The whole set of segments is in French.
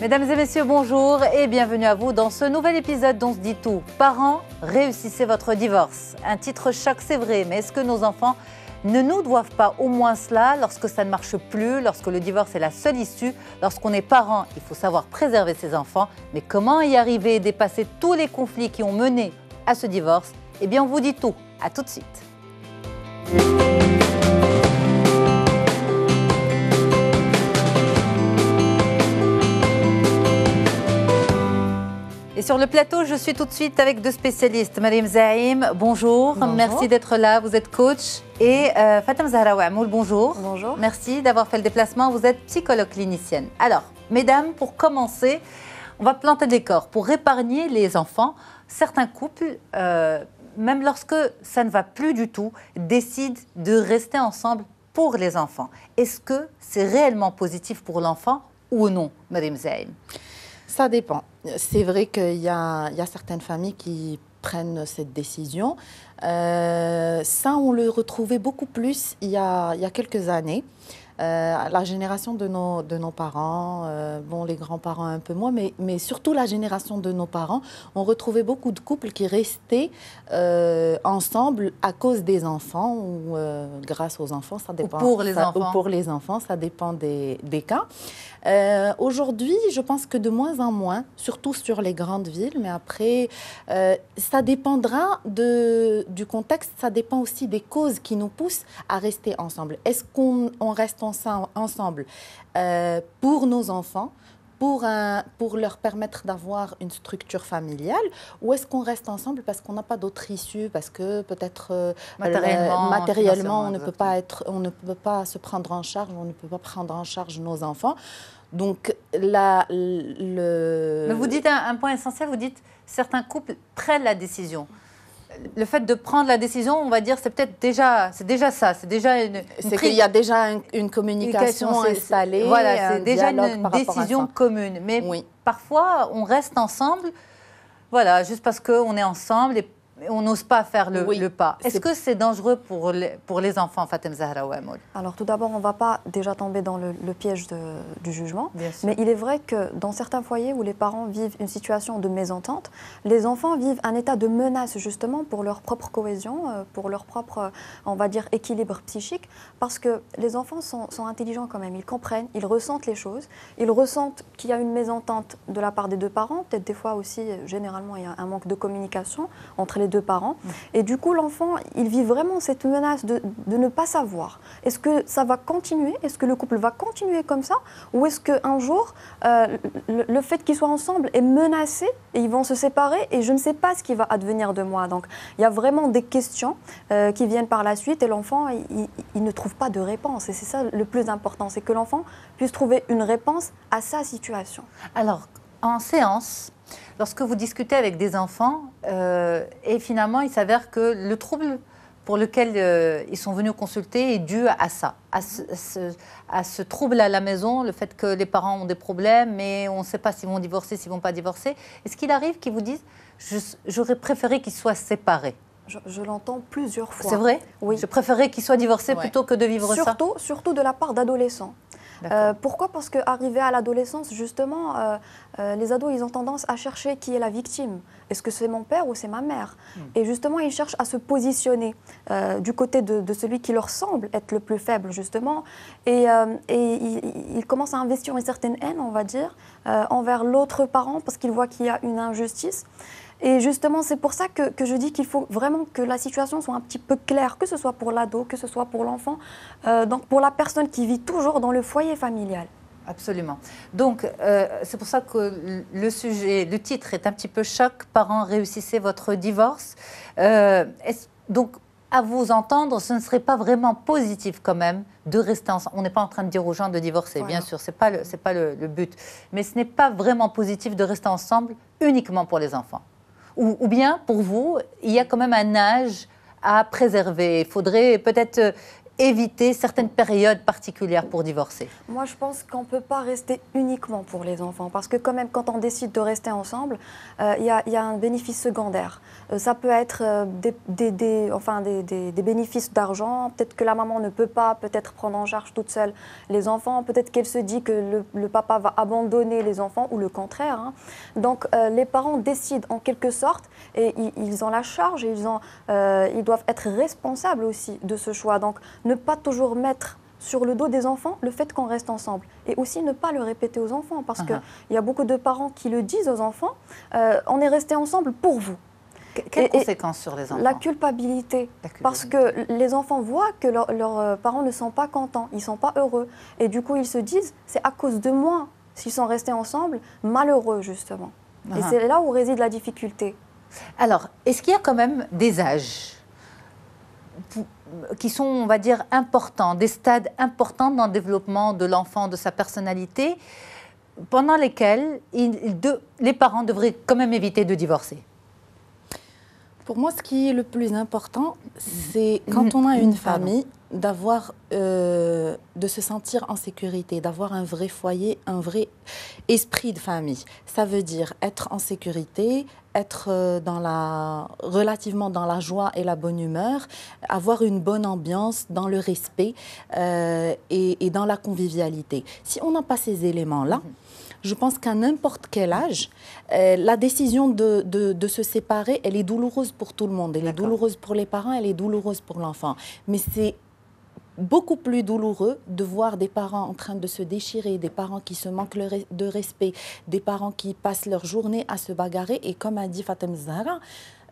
Mesdames et messieurs, bonjour et bienvenue à vous dans ce nouvel épisode dont se dit tout. Parents, réussissez votre divorce. Un titre choc, c'est vrai, mais est-ce que nos enfants ne nous doivent pas au moins cela lorsque ça ne marche plus, lorsque le divorce est la seule issue, lorsqu'on est parent, il faut savoir préserver ses enfants. Mais comment y arriver et dépasser tous les conflits qui ont mené à ce divorce Eh bien, on vous dit tout. À tout de suite. Et sur le plateau, je suis tout de suite avec deux spécialistes. Madame Zaim, bonjour. Merci d'être là. Vous êtes coach. Et euh, Fatem Zahra bonjour. Bonjour. Merci d'avoir fait le déplacement. Vous êtes psychologue clinicienne. Alors, mesdames, pour commencer, on va planter des corps. Pour épargner les enfants, certains couples, euh, même lorsque ça ne va plus du tout, décident de rester ensemble pour les enfants. Est-ce que c'est réellement positif pour l'enfant ou non, Madame Zahim Ça dépend. C'est vrai qu'il y, a, certaines familles qui prennent cette décision. Euh, ça, on le retrouvait beaucoup plus il y a quelques années. Euh, la génération de nos, de nos parents, euh, bon, les grands-parents un peu moins, mais, mais surtout la génération de nos parents, on retrouvait beaucoup de couples qui restaient euh, ensemble à cause des enfants ou grâce aux enfants, ça dépend. Ou pour les enfants. Ou pour les enfants, ça dépend des, des cas. Aujourd'hui, je pense que de moins en moins, surtout sur les grandes villes, mais après, ça dépendra de, du contexte, ça dépend aussi des causes qui nous poussent à rester ensemble. Est-ce qu'on reste ensemble ensemble euh, pour nos enfants, pour, pour leur permettre d'avoir une structure familiale Ou est-ce qu'on reste ensemble parce qu'on n'a pas d'autre issue, parce que peut-être euh, euh, matériellement, on, ne peut pas être, on ne peut pas se prendre en charge, on ne peut pas prendre en charge nos enfants donc, la, le... Mais vous dites un point essentiel, vous dites certains couples prennent la décision le fait de prendre la décision, on va dire, c'est peut-être déjà, c'est déjà ça, c'est déjà une. C'est qu'il y a déjà une, communication installée. Voilà, c'est déjà une, décision commune. Mais parfois, on reste ensemble, voilà, juste parce qu'on est ensemble et on n'ose pas faire le, pas. Est-ce que c'est dangereux pour les, pour les enfants, Fatem Zahra ou Alors tout d'abord, on ne va pas déjà tomber dans le, piège du jugement. Mais il est vrai que dans certains foyers où les parents vivent une situation de mésentente, les enfants vivent un état de menace justement pour leur propre cohésion, euh, pour leur propre, euh, on va dire, équilibre psychique. Parce que les enfants sont, sont intelligents quand même. Ils comprennent, ils ressentent les choses. Ils ressentent qu'il y a une mésentente de la part des deux parents. Peut-être des fois aussi, euh, généralement, il y a un manque de communication entre les deux parents. Mm. Et du coup, l'enfant, il vit vraiment cette menace de, de ne pas savoir. Est-ce que ça va continuer Est-ce que le couple va continuer comme ça Ou est-ce qu'un jour, euh, le, fait qu'ils soient ensemble est menacé et ils vont se séparer et je ne sais pas ce qui va advenir de moi Donc, il y a vraiment des questions euh, qui viennent par la suite et l'enfant, il ne trouve pas de réponse. Et c'est ça le plus important, c'est que l'enfant puisse trouver une réponse à sa situation. Alors, en séance, lorsque vous discutez avec des enfants, euh, et finalement, il s'avère que le trouble pour lequel euh, ils sont venus consulter est dû à ça, à ce, trouble à la maison, le fait que les parents ont des problèmes, mais on ne sait pas s'ils vont divorcer, s'ils vont pas divorcer. Est-ce qu'il arrive qu'ils vous disent j'aurais préféré qu'ils soient séparés je, l'entends plusieurs fois. C'est vrai Oui. Je préférais qu'ils soient divorcés plutôt que de vivre surtout, Surtout de la part d'adolescents. Euh, pourquoi Parce qu'arrivé à l'adolescence, justement, euh, euh, les ados, ils ont tendance à chercher qui est la victime. Est-ce que c'est mon père ou c'est ma mère hmm. Et justement, ils cherchent à se positionner du côté de, celui qui leur semble être le plus faible, justement. Et, ils, ils, commencent à investir une certaine haine, on va dire, envers l'autre parent parce qu'ils voient qu'il y a une injustice. Et justement, c'est pour ça que, je dis qu'il faut vraiment que la situation soit un petit peu claire, que ce soit pour l'ado, que ce soit pour l'enfant, euh, donc pour la personne qui vit toujours dans le foyer familial. Absolument. Donc, euh, c'est pour ça que le sujet, le titre est un petit peu choc. Parents, réussissez votre divorce. Euh, donc, à vous entendre, ce ne serait pas vraiment positif quand même de rester ensemble. On n'est pas en train de dire aux gens de divorcer, bien sûr, ce n'est pas, le but. Mais ce n'est pas vraiment positif de rester ensemble uniquement pour les enfants ou, bien, pour vous, il y a quand même un âge à préserver. Il faudrait peut-être euh, éviter certaines périodes particulières pour divorcer Moi, je pense qu'on ne peut pas rester uniquement pour les enfants, parce que quand même, quand on décide de rester ensemble, euh, il y, a un bénéfice secondaire. Euh, ça peut être euh, des, enfin, des, bénéfices d'argent, peut-être que la maman ne peut pas peut-être prendre en charge toute seule les enfants, peut-être qu'elle se dit que le, papa va abandonner les enfants, ou le contraire. Hein. Donc, les parents décident en quelque sorte, et ils, ont la charge, et ils, ont, ils doivent être responsables aussi de ce choix. Donc, ne pas toujours mettre sur le dos des enfants le fait qu'on reste ensemble. Et aussi ne pas le répéter aux enfants, parce uh-huh. qu'il y a beaucoup de parents qui le disent aux enfants, euh, on est resté ensemble pour vous. quelles conséquences sur les enfants la culpabilité, Parce que les enfants voient que leurs euh, parents ne sont pas contents, ils ne sont pas heureux. Et du coup, ils se disent, c'est à cause de moi s'ils sont restés ensemble, malheureux justement. Et uh-huh. c'est là où réside la difficulté. Alors, est-ce qu'il y a quand même des âges qui sont, on va dire, importants, des stades importants dans le développement de l'enfant, de sa personnalité, pendant lesquels les parents devraient quand même éviter de divorcer. Pour moi, ce qui est le plus important, c'est mhm. quand on a une famille, d'avoir, euh, de se sentir en sécurité, d'avoir un vrai foyer, un vrai esprit de famille. Ça veut dire être en sécurité, être euh, dans la, relativement dans la joie et la bonne humeur, avoir une bonne ambiance dans le respect euh, et, dans la convivialité. Si on n'a pas ces éléments-là, mhm je pense qu'à n'importe quel âge, euh, la décision de, se séparer, elle est douloureuse pour tout le monde. Elle est douloureuse pour les parents, elle est douloureuse pour l'enfant. Mais c'est beaucoup plus douloureux de voir des parents en train de se déchirer, des parents qui se manquent de respect, des parents qui passent leur journée à se bagarrer. Et comme a dit Fatem Zahra,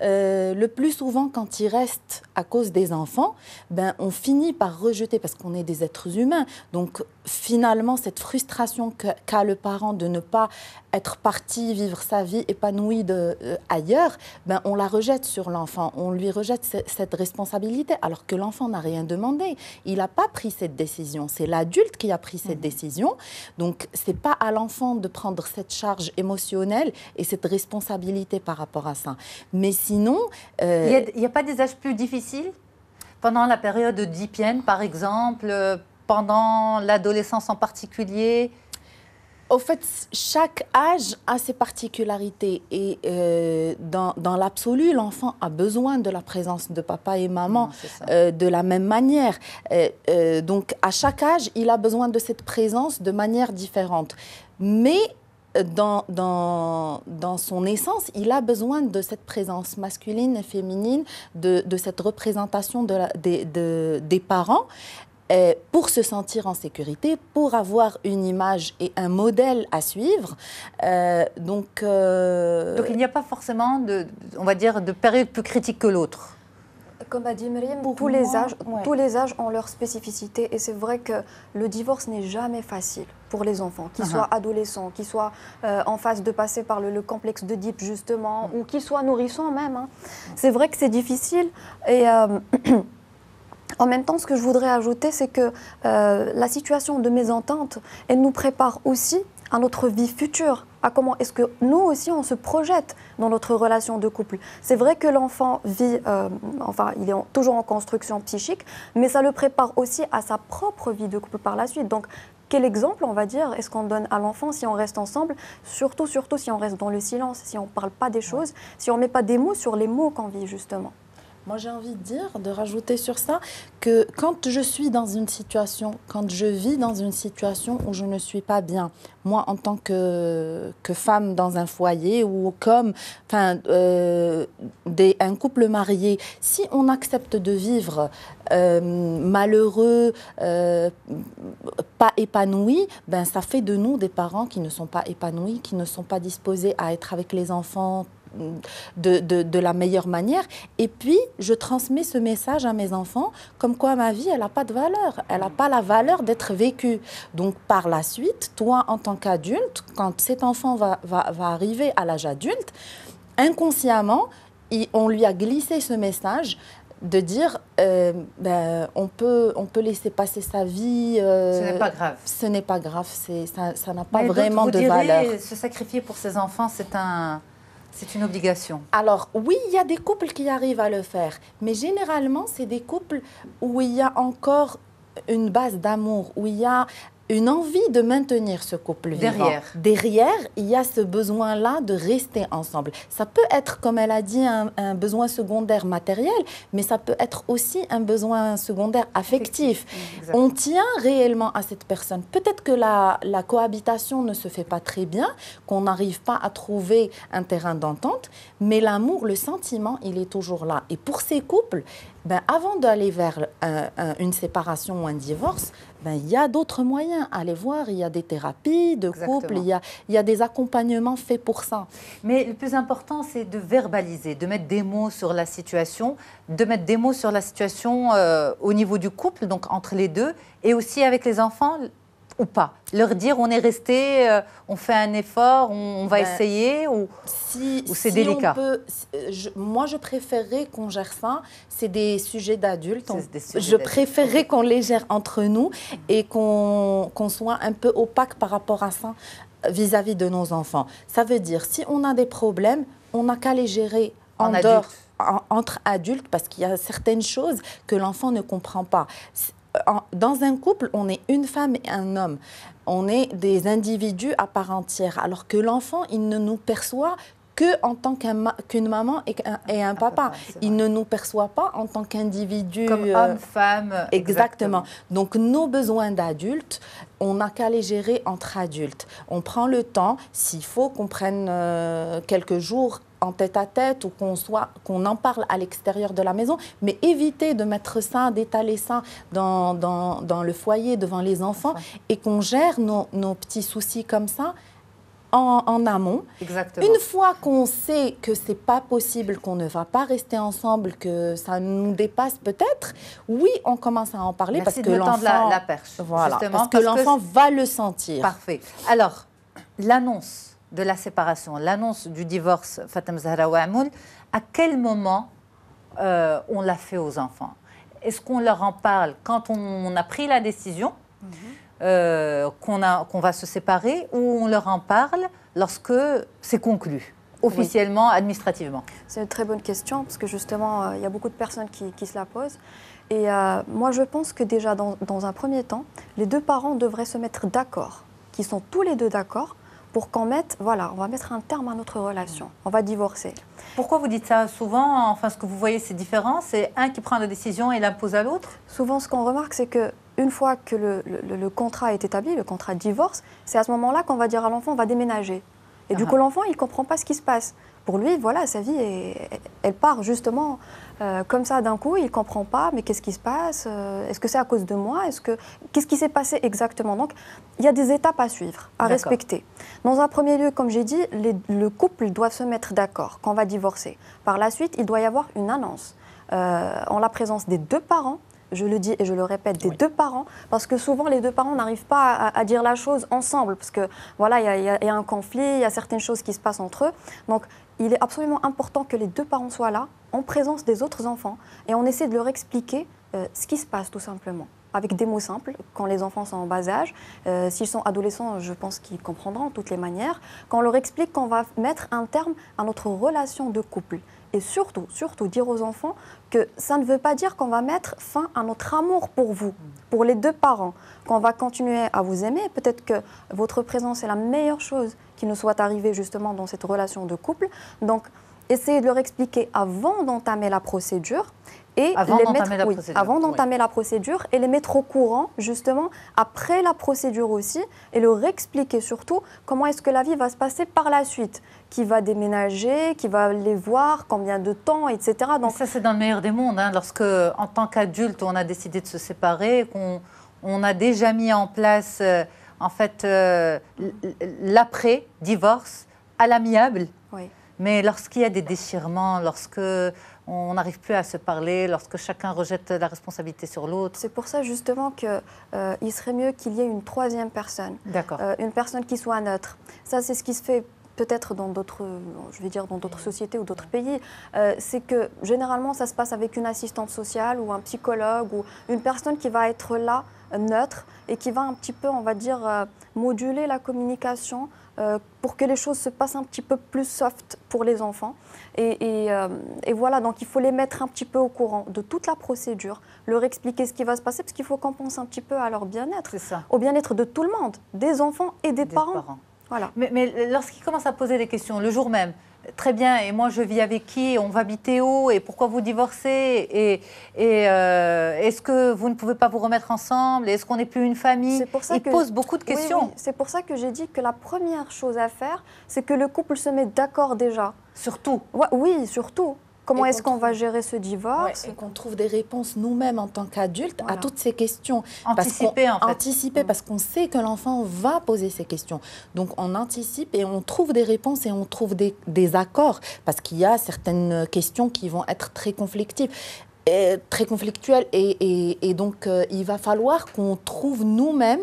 euh, le plus souvent, quand ils restent à cause des enfants, ben, on finit par rejeter parce qu'on est des êtres humains. Donc, finalement cette frustration qu'a le parent de ne pas être parti vivre sa vie épanouie euh, ailleurs, ben on la rejette sur l'enfant, on lui rejette cette responsabilité, alors que l'enfant n'a rien demandé, il n'a pas pris cette décision, c'est l'adulte qui a pris cette mmh. décision, donc c'est pas à l'enfant de prendre cette charge émotionnelle et cette responsabilité par rapport à ça. Mais sinon, euh, il n'y a, pas des âges plus difficiles pendant la période d'hypienne, par exemple. Euh, pendant l'adolescence en particulier au fait, chaque âge a ses particularités et euh, dans, l'absolu, l'enfant a besoin de la présence de papa et maman euh, de la même manière. Euh, donc à chaque âge, il a besoin de cette présence de manière différente. Mais dans, dans, dans, son essence, il a besoin de cette présence masculine et féminine, de, de cette représentation de la, des parents. Euh, pour se sentir en sécurité, pour avoir une image et un modèle à suivre. Euh, donc, euh, donc il n'y a pas forcément, de, on va dire, de période plus critique que l'autre comme a dit Myriam, tous les, âges, tous les âges ont leur spécificité et c'est vrai que le divorce n'est jamais facile pour les enfants, qu'ils ah soient ah. adolescents, qu'ils soient en phase de passer par le, complexe de justement, mm. ou qu'ils soient nourrissants même. Hein. C'est vrai que c'est difficile et En même temps, ce que je voudrais ajouter, c'est que euh, la situation de mésentente, elle nous prépare aussi à notre vie future, à comment est-ce que nous aussi on se projette dans notre relation de couple. C'est vrai que l'enfant vit, euh, enfin il est toujours en construction psychique, mais ça le prépare aussi à sa propre vie de couple par la suite. Donc quel exemple, on va dire, est-ce qu'on donne à l'enfant si on reste ensemble, surtout, surtout si on reste dans le silence, si on ne parle pas des choses, si on ne met pas des mots sur les mots qu'on vit justement. Moi, j'ai envie de dire, de rajouter sur ça, que quand je suis dans une situation, quand je vis dans une situation où je ne suis pas bien, moi, en tant que, que femme dans un foyer ou comme enfin, euh, un couple marié, si on accepte de vivre euh, malheureux, euh, pas épanoui, ben, ça fait de nous des parents qui ne sont pas épanouis, qui ne sont pas disposés à être avec les enfants de, la meilleure manière. Et puis, je transmets ce message à mes enfants, comme quoi ma vie, elle n'a pas de valeur. Elle n'a pas la valeur d'être vécue. Donc, par la suite, toi, en tant qu'adulte, quand cet enfant va, va, arriver à l'âge adulte, inconsciemment, on lui a glissé ce message de dire euh, ben, on, peut, on peut laisser passer sa vie. Euh, ce n'est pas grave. Ce n'est pas grave, ça n'a pas vraiment de valeur. Se sacrifier pour ses enfants, c'est un c'est une obligation. Alors oui, il y a des couples qui arrivent à le faire, mais généralement, c'est des couples où il y a encore une base d'amour, où il y a une envie de maintenir ce couple vivant. Derrière. il y a ce besoin-là de rester ensemble. Ça peut être, comme elle a dit, un, besoin secondaire matériel, mais ça peut être aussi un besoin secondaire affectif. On tient réellement à cette personne. Peut-être que la, la cohabitation ne se fait pas très bien, qu'on n'arrive pas à trouver un terrain d'entente, mais l'amour, le sentiment, il est toujours là. Et pour ces couples, ben, avant d'aller vers euh, une séparation ou un divorce, ben, il y a d'autres moyens. Allez voir, il y a des thérapies de couple, il y, a, il des accompagnements faits pour ça. Mais le plus important, c'est de verbaliser, de mettre des mots sur la situation, de mettre des mots sur la situation euh, au niveau du couple, donc entre les deux, et aussi avec les enfants, ou pas Leur dire on est resté, euh, on fait un effort, on, va ben, essayer ou, si, c'est délicat peut, euh, Moi, je préférerais qu'on gère ça. C'est des sujets d'adultes. Je préférerais qu'on les gère entre nous et qu'on soit un peu opaque par rapport à ça euh, vis-à-vis de nos enfants. Ça veut dire, si on a des problèmes, on n'a qu'à les gérer en, en entre adultes parce qu'il y a certaines choses que l'enfant ne comprend pas dans un couple, on est une femme et un homme. On est des individus à part entière, alors que l'enfant, il ne nous perçoit que en tant qu'une maman et, ah, un, ah, ah, papa. Il ne nous perçoit pas en tant qu'individu. Comme euh, homme, femme. Exactement. Donc nos besoins d'adultes, on n'a qu'à les gérer entre adultes. On prend le temps, s'il faut qu'on prenne euh, quelques jours en tête à tête ou qu'on soit qu'on en parle à l'extérieur de la maison, mais éviter de mettre ça, d'étaler ça dans, dans, le foyer devant les enfants et qu'on gère nos, petits soucis comme ça. En, amont. Une fois qu'on sait que c'est pas possible, qu'on ne va pas rester ensemble, que ça nous dépasse peut-être, oui, on commence à en parler parce que l'enfant la, la perche, voilà, parce que l'enfant va le sentir. Parfait. Alors l'annonce de la séparation, l'annonce du divorce Fatem Zahra Amoun, à quel moment euh, on l'a fait aux enfants Est-ce qu'on leur en parle quand on, a pris la décision mhm. euh, qu'on va se séparer ou on leur en parle lorsque c'est conclu officiellement, administrativement C'est une très bonne question, parce que justement, euh, il y a beaucoup de personnes qui, se la posent. Et moi, je pense que déjà, dans, dans, un premier temps, les deux parents devraient se mettre d'accord, qu'ils sont tous les deux d'accord pour qu'on mette, voilà, on va mettre un terme à notre relation, mm. on va divorcer. Pourquoi vous dites ça souvent Enfin, ce que vous voyez, c'est différent. C'est un qui prend la décision et l'impose à l'autre Souvent, ce qu'on remarque, c'est que une fois que le, contrat est établi, le contrat de divorce, c'est à ce moment-là qu'on va dire à l'enfant, on va déménager. Et ah du ah. coup, l'enfant, il ne comprend pas ce qui se passe pour lui, voilà, sa vie, elle part justement euh, comme ça d'un coup. Il comprend pas, mais qu'est-ce qui se passe euh, Est-ce que c'est à cause de moi Est-ce que qu'est-ce qui s'est passé exactement Donc, il y a des étapes à suivre, à respecter. Dans un premier lieu, comme j'ai dit, le couple doit se mettre d'accord qu'on va divorcer. Par la suite, il doit y avoir une annonce euh, en la présence des deux parents je le dis et je le répète, des deux parents, parce que souvent les deux parents n'arrivent pas à, dire la chose ensemble, parce que voilà, il y, y, a un conflit, il y a certaines choses qui se passent entre eux. Donc il est absolument important que les deux parents soient là, en présence des autres enfants, et on essaie de leur expliquer euh, ce qui se passe tout simplement avec des mots simples, quand les enfants sont en bas âge. Euh, s'ils sont adolescents, je pense qu'ils comprendront de toutes les manières. Quand on leur explique qu'on va mettre un terme à notre relation de couple, et surtout, surtout dire aux enfants que ça ne veut pas dire qu'on va mettre fin à notre amour pour vous, pour les deux parents, qu'on va continuer à vous aimer. Peut-être que votre présence est la meilleure chose qui nous soit arrivée justement dans cette relation de couple. Donc, essayez de leur expliquer avant d'entamer la procédure et avant d'entamer la, Avant d'entamer la, procédure et les mettre au courant justement après la procédure aussi et leur expliquer surtout comment est-ce que la vie va se passer par la suite, qui va déménager, qui va les voir, combien de temps, etc. Donc ça c'est dans le meilleur des mondes, hein, lorsque en tant qu'adulte on a décidé de se séparer, qu'on on a déjà mis en place euh, en fait euh, l'après divorce à l'amiable. Oui. Mais lorsqu'il y a des déchirements, lorsque on n'arrive plus à se parler, lorsque chacun rejette la responsabilité sur l'autre. C'est pour ça justement qu'il euh, il serait mieux qu'il y ait une troisième personne. D'accord. Euh, une personne qui soit neutre. Ça, c'est ce qui se fait peut-être dans d'autres, euh, je vais dire dans d'autres sociétés ou d'autres pays, c'est que généralement ça se passe avec une assistante sociale ou un psychologue ou une personne qui va être là neutre et qui va un petit peu, on va dire, moduler la communication euh, pour que les choses se passent un petit peu plus soft pour les enfants. Euh, et, voilà, donc il faut les mettre un petit peu au courant de toute la procédure, leur expliquer ce qui va se passer, parce qu'il faut qu'on pense un petit peu à leur bien-être, au bien-être de tout le monde, des enfants et des, parents. Voilà. Mais, mais lorsqu'ils commencent à poser des questions le jour même, très bien, et moi je vis avec qui On va habiter où Et pourquoi vous divorcez Et, euh, est-ce que vous ne pouvez pas vous remettre ensemble Est-ce qu'on n'est plus une famille Il pose beaucoup de questions. C'est pour ça que j'ai dit que la première chose à faire, c'est que le couple se mette d'accord déjà. Surtout Oui, surtout. Comment est-ce qu'on va gérer ce divorce ouais, Et qu'on trouve des réponses nous-mêmes en tant qu'adultes à toutes ces questions. Anticiper, en fait. Anticiper, parce qu'on sait que l'enfant va poser ces questions. Donc, on anticipe et on trouve des réponses et on trouve des, accords, parce qu'il y a certaines questions qui vont être très conflictuelles très et, donc euh, il va falloir qu'on trouve nous-mêmes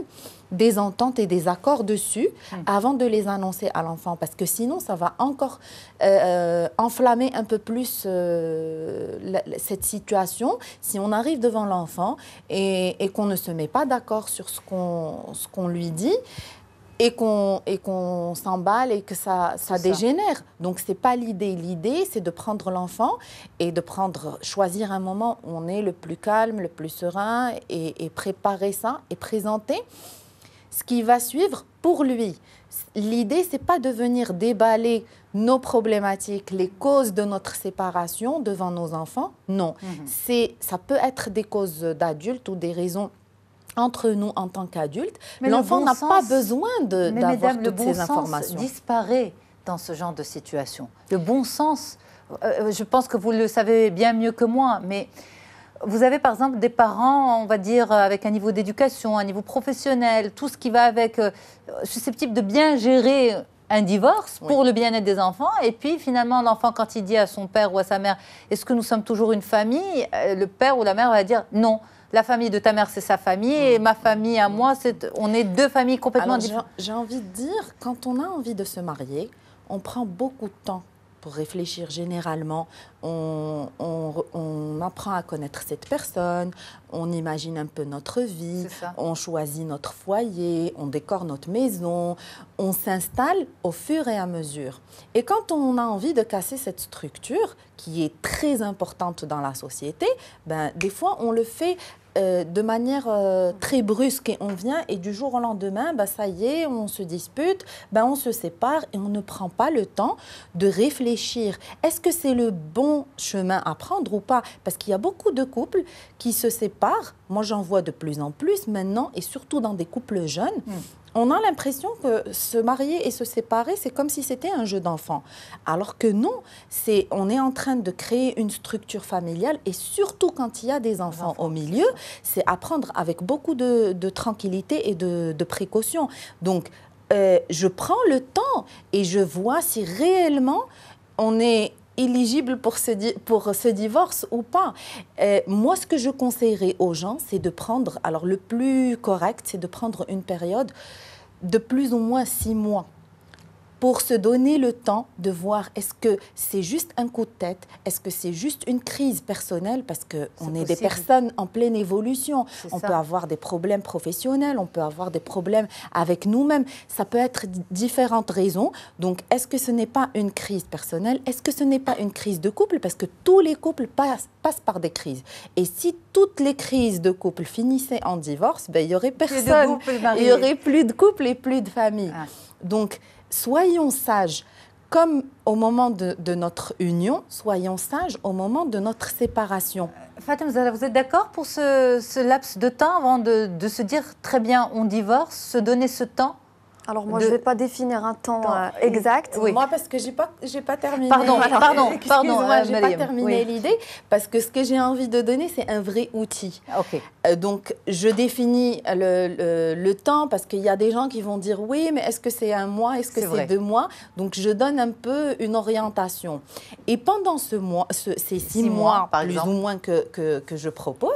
des ententes et des accords dessus hmm. avant de les annoncer à l'enfant, parce que sinon, ça va encore euh, euh, enflammer un peu plus euh, cette situation. Si on arrive devant l'enfant et, qu'on ne se met pas d'accord sur ce qu'on lui dit, et qu'on et qu'on s'emballe et que ça ça dégénère. Donc c'est pas l'idée. L'idée c'est de prendre l'enfant et de prendre choisir un moment où on est le plus calme, le plus serein et, et préparer ça et présenter ce qui va suivre pour lui. L'idée, n'est pas de venir déballer nos problématiques, les causes de notre séparation devant nos enfants. Non, mhm. ça peut être des causes d'adultes ou des raisons entre nous en tant qu'adultes. L'enfant n'a pas besoin d'avoir toutes le bon sens Disparaît dans ce genre de situation. Le bon sens, euh, euh, je pense que vous le savez bien mieux que moi, mais vous avez par exemple des parents, on va dire, euh, avec un niveau d'éducation, un niveau professionnel, tout ce qui va avec, euh, susceptible de bien gérer un divorce pour le bien-être des enfants. Et puis finalement, l'enfant, quand il dit à son père ou à sa mère, est-ce que nous sommes toujours une famille euh, Le père ou la mère va dire non. La famille de ta mère, c'est sa famille, et mm. ma famille à mm. moi, c'est on est deux familles complètement différentes. J'ai envie de dire, quand on a envie de se marier, on prend beaucoup de temps pour réfléchir généralement on, apprend à connaître cette personne, on imagine un peu notre vie, on choisit notre foyer, on décore notre maison, on s'installe au fur et à mesure. Et quand on a envie de casser cette structure, qui est très importante dans la société, ben, des fois on le fait euh, de manière euh, très brusque et on vient et du jour au lendemain, bah, ça y est, on se dispute, ben on se sépare et on ne prend pas le temps de réfléchir. Est-ce que c'est le bon chemin à prendre ou pas Parce qu'il y a beaucoup de couples qui se séparent. Moi, j'en vois de plus en plus maintenant, et surtout dans des couples jeunes. Hmm. On a l'impression que se marier et se séparer, c'est comme si c'était un jeu d'enfant. Alors que non, c'est on est en train de créer une structure familiale et surtout quand il y a des enfants, au milieu, c'est apprendre avec beaucoup de, tranquillité et de, précaution. Donc, euh, je prends le temps et je vois si réellement on est éligible pour ce, pour ce divorce ou pas. Euh, moi, ce que je conseillerais aux gens, c'est de prendre, alors le plus correct, c'est de prendre une période de plus ou moins six mois pour se donner le temps de voir est-ce que c'est juste un coup de tête, est-ce que c'est juste une crise personnelle, parce qu'on est, on est des personnes en pleine évolution. On peut avoir des problèmes professionnels, on peut avoir des problèmes avec nous-mêmes. Ça peut être différentes raisons. Donc, est-ce que ce n'est pas une crise personnelle Est-ce que ce n'est pas une crise de couple Parce que tous les couples passent, par des crises. Et si toutes les crises de couple finissaient en divorce, ben, il n'y aurait personne. Il n'y aurait plus de couple et plus de famille. Ah. Donc, Soyons sages comme au moment de, notre union, soyons sages au moment de notre séparation. Euh, Fatima vous êtes d'accord pour ce, laps de temps avant de, se dire très bien, on divorce, se donner ce temps alors moi, je ne vais pas définir un temps euh, exact. Moi, parce que je n'ai pas, pas terminé. Pardon, pardon, pardon. Moi, euh, je pas terminé l'idée, parce que ce que j'ai envie de donner, c'est un vrai outil. Okay. Euh, donc, je définis le, le, temps, parce qu'il y a des gens qui vont dire, oui, mais est-ce que c'est un mois, est-ce que c'est deux mois Donc, je donne un peu une orientation. Et pendant ce mois, ce, ces six, mois, par plus exemple. ou moins que, que, que je propose,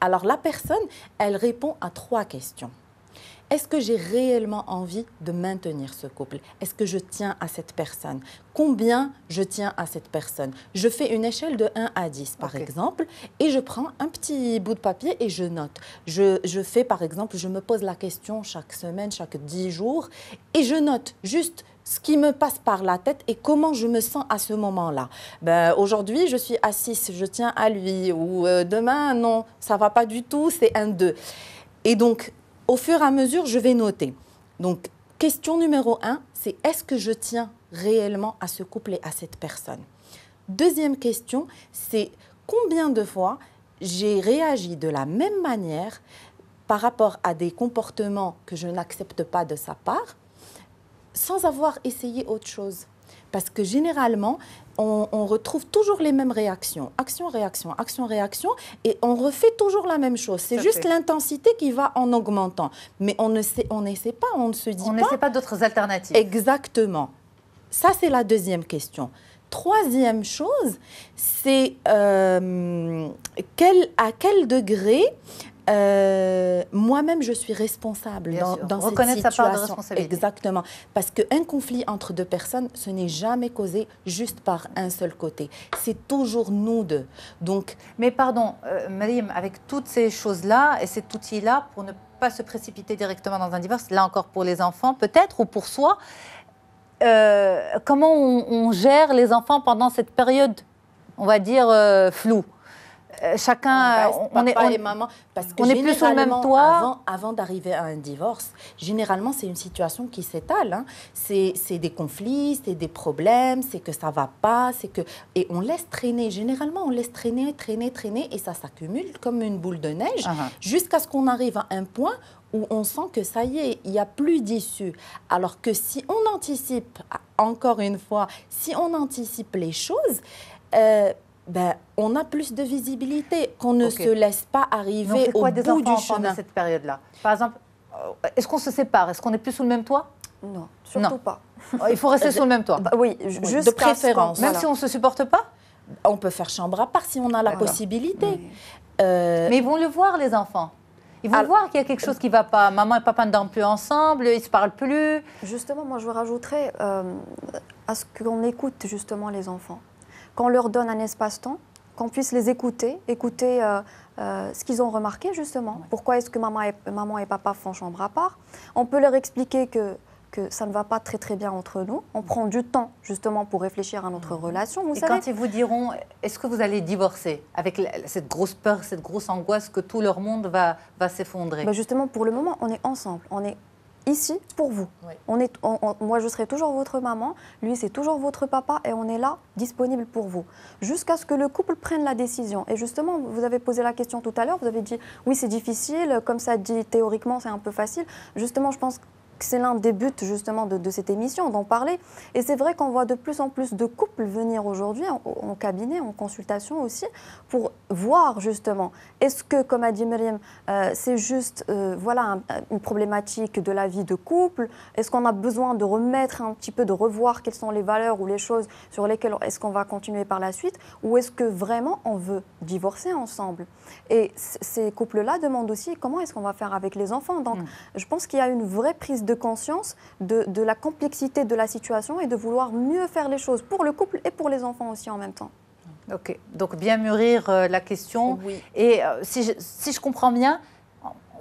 alors la personne, elle répond à trois questions. Est-ce que j'ai réellement envie de maintenir ce couple Est-ce que je tiens à cette personne Combien je tiens à cette personne Je fais une échelle de 1 à 10, par exemple, et je prends un petit bout de papier et je note. Je, fais, par exemple, je me pose la question chaque semaine, chaque 10 jours, et je note juste ce qui me passe par la tête et comment je me sens à ce moment-là. Ben, Aujourd'hui, je suis à 6, je tiens à lui, ou euh, demain, non, ça va pas du tout, c'est un 2. Et donc, au fur et à mesure, je vais noter. Donc, question numéro un, c'est est-ce que je tiens réellement à ce couple et à cette personne Deuxième question, c'est combien de fois j'ai réagi de la même manière par rapport à des comportements que je n'accepte pas de sa part sans avoir essayé autre chose parce que généralement, on, retrouve toujours les mêmes réactions. Action, réaction, action, réaction. Et on refait toujours la même chose. C'est juste l'intensité qui va en augmentant. Mais on ne sait, on n'essaie pas, on ne se dit on pas. On pas d'autres alternatives. Exactement. Ça, c'est la deuxième question. Troisième chose, c'est euh, à quel degré euh, moi-même, je suis responsable dans, cette dans Reconnaître sa part de responsabilité. Exactement. Parce qu'un conflit entre deux personnes, ce n'est jamais causé juste par un seul côté. C'est toujours nous deux. Donc... Mais pardon, euh, avec toutes ces choses-là et cet outil-là, pour ne pas se précipiter directement dans un divorce, là encore pour les enfants peut-être, ou pour soi, euh, comment on, on, gère les enfants pendant cette période, on va dire, euh, floue euh, chacun, ah, bah, euh, on, est, maman, parce que on plus sur même Avant, d'arriver à un divorce, généralement c'est une situation qui s'étale. Hein. C'est des conflits, c'est des problèmes, c'est que ça va pas, c'est que et on laisse traîner. Généralement, on laisse traîner, traîner, traîner, et ça s'accumule comme une boule de neige ah, ah. jusqu'à ce qu'on arrive à un point où on sent que ça y est, il n'y a plus d'issue. Alors que si on anticipe, encore une fois, si on anticipe les choses, euh, ben, on a plus de visibilité, qu'on ne se laisse pas arriver bout des enfants du cette période-là Par exemple, euh, est-ce qu'on se sépare Est-ce qu'on n'est plus sous le même toit Non, surtout pas. Euh, il faut rester sous le même toit. oui, juste de préférence. Même si on ne se supporte pas On peut faire chambre à part si on a la possibilité. Euh, Mais ils vont le voir, les enfants. Ils vont voir qu'il y a quelque chose qui ne va pas. Maman et papa ne dorment plus ensemble, ils ne se parlent plus. Justement, moi, je rajouterais à ce qu'on écoute justement les enfants qu'on leur donne un espace-temps, qu'on puisse les écouter, écouter euh, euh, ce qu'ils ont remarqué justement. Pourquoi est-ce que maman et, maman et papa font chambre à part On peut leur expliquer que que ça ne va pas très très bien entre nous. On prend du temps justement pour réfléchir à notre mhm. relation. Vous et quand ils vous diront, est-ce que vous allez divorcer avec cette grosse peur, cette grosse angoisse que tout leur monde va, va s'effondrer bah, Justement, pour le moment, on est ensemble, on est ici pour vous. On est, moi, je serai toujours votre maman, lui, c'est toujours votre papa, et on est là, disponible pour vous. Jusqu'à ce que le couple prenne la décision. Et justement, vous avez posé la question tout à l'heure, vous avez dit, oui, c'est difficile, comme ça dit théoriquement, c'est un peu facile. Justement, je pense l'un des buts justement de, cette émission, d'en parler. Et c'est vrai qu'on voit de plus en plus de couples venir aujourd'hui en, cabinet, en consultation aussi, pour voir justement, est-ce que, comme a dit Myriam, euh, c'est juste euh, voilà, une problématique de la vie de couple Est-ce qu'on a besoin de remettre un petit peu, de revoir quelles sont les valeurs ou les choses sur lesquelles est-ce qu'on va continuer par la suite Ou est-ce que vraiment on veut divorcer ensemble Et ces couples-là demandent aussi comment est-ce qu'on va faire avec les enfants. Donc mm. je pense qu'il y a une vraie prise de de conscience de, la complexité de la situation et de vouloir mieux faire les choses pour le couple et pour les enfants aussi en même temps. Ok, donc bien mûrir euh, la question. Et euh, si, je, comprends bien,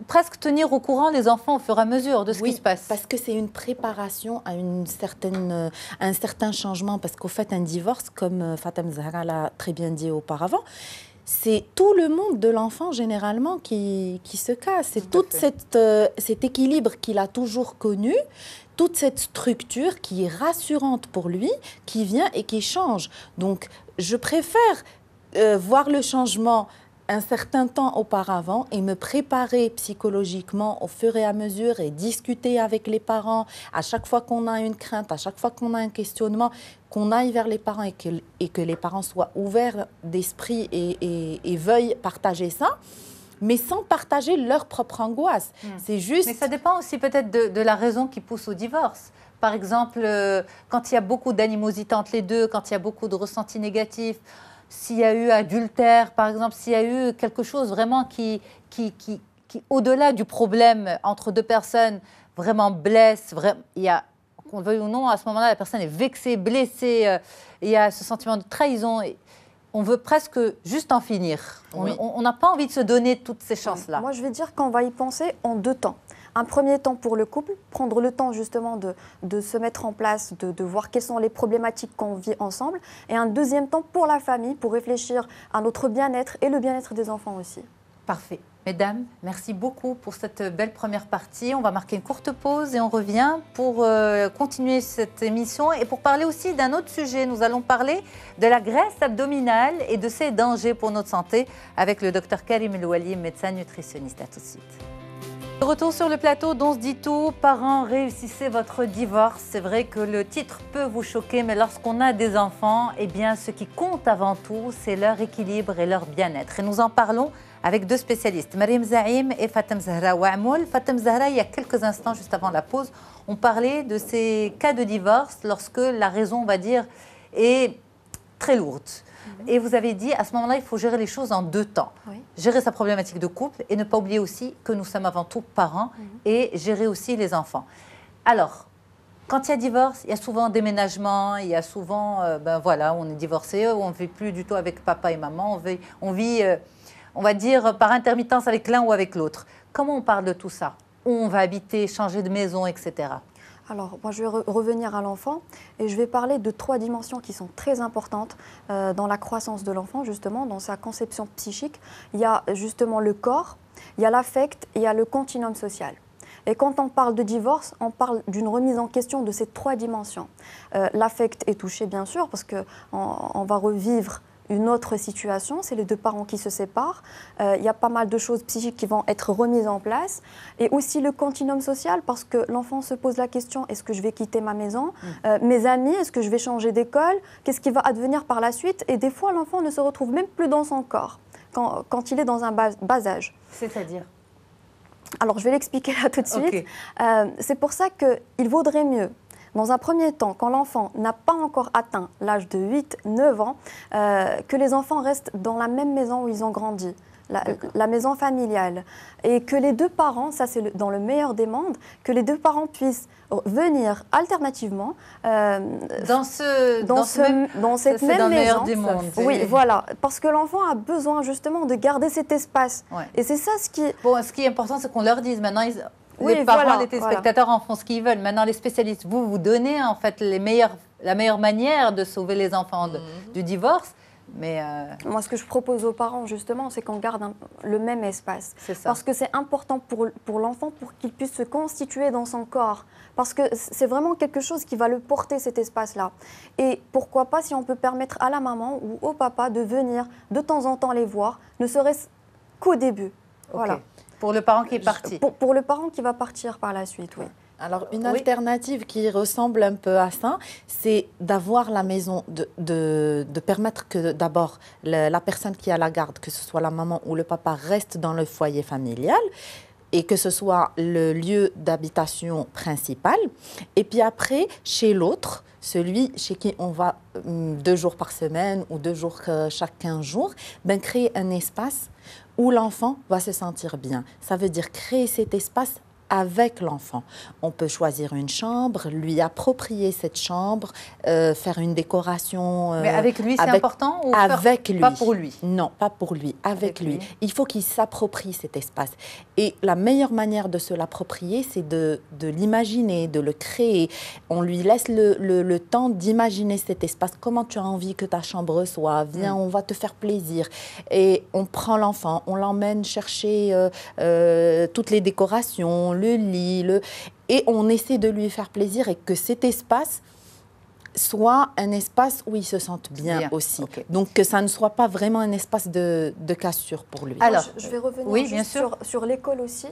presque tenir au courant les enfants au fur et à mesure de ce qui se passe. Parce que c'est une préparation à, une certaine, euh, un certain changement. Parce qu'au fait, un divorce, comme Fatem Zahra l'a très bien dit auparavant, c'est tout le monde de l'enfant généralement qui, se casse. C'est tout, cette, euh, cet équilibre qu'il a toujours connu, toute cette structure qui est rassurante pour lui, qui vient et qui change. Donc, je préfère euh, voir le changement un certain temps auparavant et me préparer psychologiquement au fur et à mesure et discuter avec les parents à chaque fois qu'on a une crainte, à chaque fois qu'on a un questionnement qu'on aille vers les parents et que, les parents soient ouverts d'esprit et, veuillent partager ça mais sans partager leur propre angoisse. Hmm. C'est juste. Mais ça dépend aussi peut-être de, la raison qui pousse au divorce. Par exemple, euh, quand il y a beaucoup d'animosité entre les deux, quand il y a beaucoup de ressentis négatifs, s'il y a eu adultère, par exemple, s'il y a eu quelque chose vraiment qui, qui, qui, au-delà du problème entre deux personnes, vraiment blesse, vraiment, il y a qu'on veuille ou non, à ce moment-là, la personne est vexée, blessée, il euh, y a ce sentiment de trahison. Et on veut presque juste en finir. On n'a pas envie de se donner toutes ces chances-là. Moi, je vais dire qu'on va y penser en deux temps. Un premier temps pour le couple, prendre le temps justement de, se mettre en place, de, voir quelles sont les problématiques qu'on vit ensemble. Et un deuxième temps pour la famille, pour réfléchir à notre bien-être et le bien-être des enfants aussi. Parfait. Mesdames, merci beaucoup pour cette belle première partie. On va marquer une courte pause et on revient pour euh, continuer cette émission et pour parler aussi d'un autre sujet. Nous allons parler de la graisse abdominale et de ses dangers pour notre santé avec le docteur Karim Elouali, médecin nutritionniste. À tout de suite. Retour sur le plateau d'On se dit tout. Parents, réussissez votre divorce. C'est vrai que le titre peut vous choquer, mais lorsqu'on a des enfants, eh bien, ce qui compte avant tout, c'est leur équilibre et leur bien-être. Et nous en parlons avec deux spécialistes, Mariam Zahim et Fatem Zahra Waamoul. Fatem Zahra, il y a quelques instants, juste avant la pause, on parlait de ces cas de divorce lorsque la raison, on va dire, est très lourde. Et vous avez dit, à ce moment-là, il faut gérer les choses en deux temps. Gérer sa problématique de couple et ne pas oublier aussi que nous sommes avant tout parents mhm. et gérer aussi les enfants. Alors, quand il y a divorce, il y a souvent déménagement, il y a souvent, euh, ben voilà, on est divorcé, on ne vit plus du tout avec papa et maman, on vit, on euh, on va dire, par intermittence avec l'un ou avec l'autre. Comment on parle de tout ça Où on va habiter, changer de maison, etc. Alors, moi, je vais revenir à l'enfant et je vais parler de trois dimensions qui sont très importantes euh, dans la croissance de l'enfant, justement, dans sa conception psychique. Il y a justement le corps, il y a l'affect et il y a le continuum social. Et quand on parle de divorce, on parle d'une remise en question de ces trois dimensions. Euh, l'affect est touché, bien sûr, parce qu'on va revivre une autre situation, c'est les deux parents qui se séparent. Euh, il y a pas mal de choses psychiques qui vont être remises en place. Et aussi le continuum social, parce que l'enfant se pose la question, est-ce que je vais quitter ma maison mm. euh, Mes amis, est-ce que je vais changer d'école Qu'est-ce qui va advenir par la suite Et des fois, l'enfant ne se retrouve même plus dans son corps quand, il est dans un bas, âge. C'est-à-dire alors, je vais l'expliquer là tout de suite. Euh, c'est pour ça qu'il vaudrait mieux dans un premier temps, quand l'enfant n'a pas encore atteint l'âge de 8-9 ans, euh, que les enfants restent dans la même maison où ils ont grandi. La, maison familiale. Et que les deux parents, ça c'est dans le meilleur des mondes, que les deux parents puissent venir alternativement euh, dans, ce, dans, ce, même, dans cette même maison. Des mondes, oui, voilà. Parce que l'enfant a besoin justement de garder cet espace. Et c'est ça ce qui... Bon, ce qui est important, c'est qu'on leur dise maintenant, oui, les parents, les téléspectateurs en font ce qu'ils veulent. Maintenant, les spécialistes, vous, vous donnez en fait la meilleure manière de sauver les enfants mhm. du divorce. Mais euh, Moi, ce que je propose aux parents, justement, c'est qu'on garde le même espace. Parce que c'est important pour, l'enfant pour qu'il puisse se constituer dans son corps. Parce que c'est vraiment quelque chose qui va le porter, cet espace-là. Et pourquoi pas si on peut permettre à la maman ou au papa de venir de temps en temps les voir, ne serait-ce qu'au début. Voilà. Pour le parent qui est parti. Pour, le parent qui va partir par la suite, oui. Alors, une alternative qui ressemble un peu à ça, c'est d'avoir la maison, de, de, permettre que d'abord la, personne qui a la garde, que ce soit la maman ou le papa, reste dans le foyer familial et que ce soit le lieu d'habitation principal. Et puis après, chez l'autre, celui chez qui on va hum, deux jours par semaine ou deux jours euh, chaque 15 jours, ben créer un espace où l'enfant va se sentir bien. Ça veut dire créer cet espace avec l'enfant. On peut choisir une chambre, lui approprier cette chambre, euh, faire une décoration. Euh, Mais avec lui, c'est important ou Avec lui. Pas pour lui Non, pas pour lui, avec, lui. Il faut qu'il s'approprie cet espace. Et la meilleure manière de se l'approprier, c'est de, de l'imaginer, de le créer. On lui laisse le, temps d'imaginer cet espace. Comment tu as envie que ta chambre soit Viens, mm. on va te faire plaisir. Et on prend l'enfant, on l'emmène chercher euh, toutes les décorations, le lit, et on essaie de lui faire plaisir et que cet espace soit un espace où il se sente bien, aussi. Donc que ça ne soit pas vraiment un espace de, cassure pour lui. Alors, je, vais revenir sur, sur l'école aussi.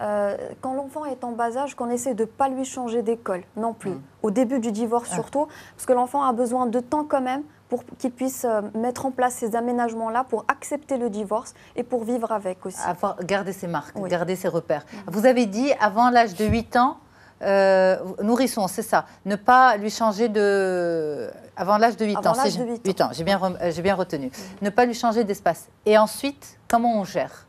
Euh, quand l'enfant est en bas âge, qu'on essaie de ne pas lui changer d'école non plus, mm. au début du divorce ah. surtout, parce que l'enfant a besoin de temps quand même pour qu'il puisse euh, mettre en place ces aménagements-là pour accepter le divorce et pour vivre avec aussi. Avoir, garder ses marques, garder ses repères. Mm. Vous avez dit, avant l'âge de 8 ans, euh, nourrissons, c'est ça. Ne pas lui changer de. Avant l'âge de 8 ans. J'ai bien, retenu. Mm. Ne pas lui changer d'espace. Et ensuite, comment on gère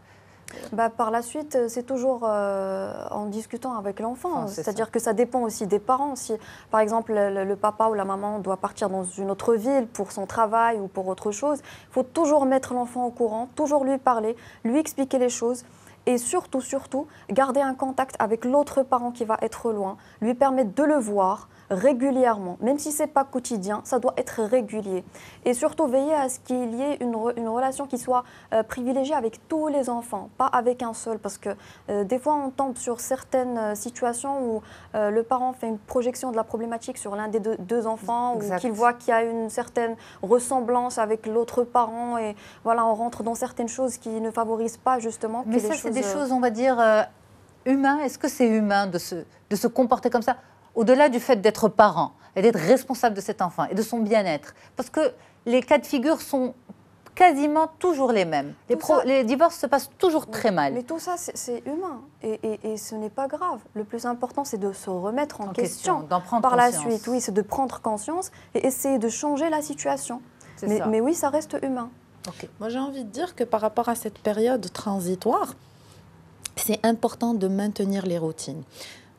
bah, par la suite, euh, c'est toujours euh, en discutant avec l'enfant. C'est-à-dire que ça dépend aussi des parents. Si, par exemple, le, papa ou la maman doit partir dans une autre ville pour son travail ou pour autre chose, il faut toujours mettre l'enfant au courant, toujours lui parler, lui expliquer les choses. Et surtout, surtout, garder un contact avec l'autre parent qui va être loin, lui permettre de le voir, régulièrement. Même si ce n'est pas quotidien, ça doit être régulier. Et surtout, veiller à ce qu'il y ait une, une, relation qui soit euh, privilégiée avec tous les enfants, pas avec un seul. Parce que euh, des fois, on tombe sur certaines euh, situations où le parent fait une projection de la problématique sur l'un des deux, enfants, ou qu'il voit qu'il y a une certaine ressemblance avec l'autre parent. Et voilà, on rentre dans certaines choses qui ne favorisent pas justement. Mais ça, c'est des choses, on va dire humaines. Est-ce que c'est humain de se, de se comporter comme ça au-delà du fait d'être parent et d'être responsable de cet enfant et de son bien-être, parce que les cas de figure sont quasiment toujours les mêmes. Les, divorces se passent toujours très mal. Mais tout ça, c'est humain et, ce n'est pas grave. Le plus important, c'est de se remettre en, question, d'en prendre par la suite. Oui, c'est de prendre conscience et essayer de changer la situation. Mais, oui, ça reste humain. Moi, j'ai envie de dire que par rapport à cette période transitoire, c'est important de maintenir les routines.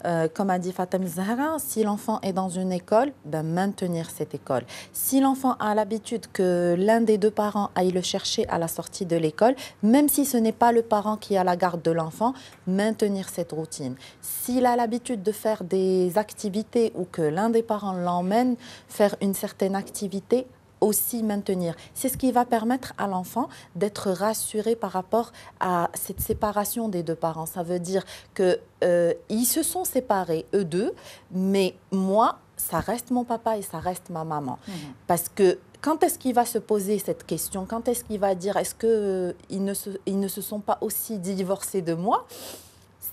Euh, comme a dit Fatem Zahra, si l'enfant est dans une école, ben, maintenir cette école. Si l'enfant a l'habitude que l'un des deux parents aille le chercher à la sortie de l'école, même si ce n'est pas le parent qui a la garde de l'enfant, maintenir cette routine. S'il a l'habitude de faire des activités ou que l'un des parents l'emmène faire une certaine activité, aussi maintenir. C'est ce qui va permettre à l'enfant d'être rassuré par rapport à cette séparation des deux parents. Ça veut dire que euh, ils se sont séparés eux deux, mais moi, ça reste mon papa et ça reste ma maman. Mmh. Parce que quand est-ce qu'il va se poser cette question Quand est-ce qu'il va dire est-ce qu'ils euh, ne, ils ne se sont pas aussi divorcés de moi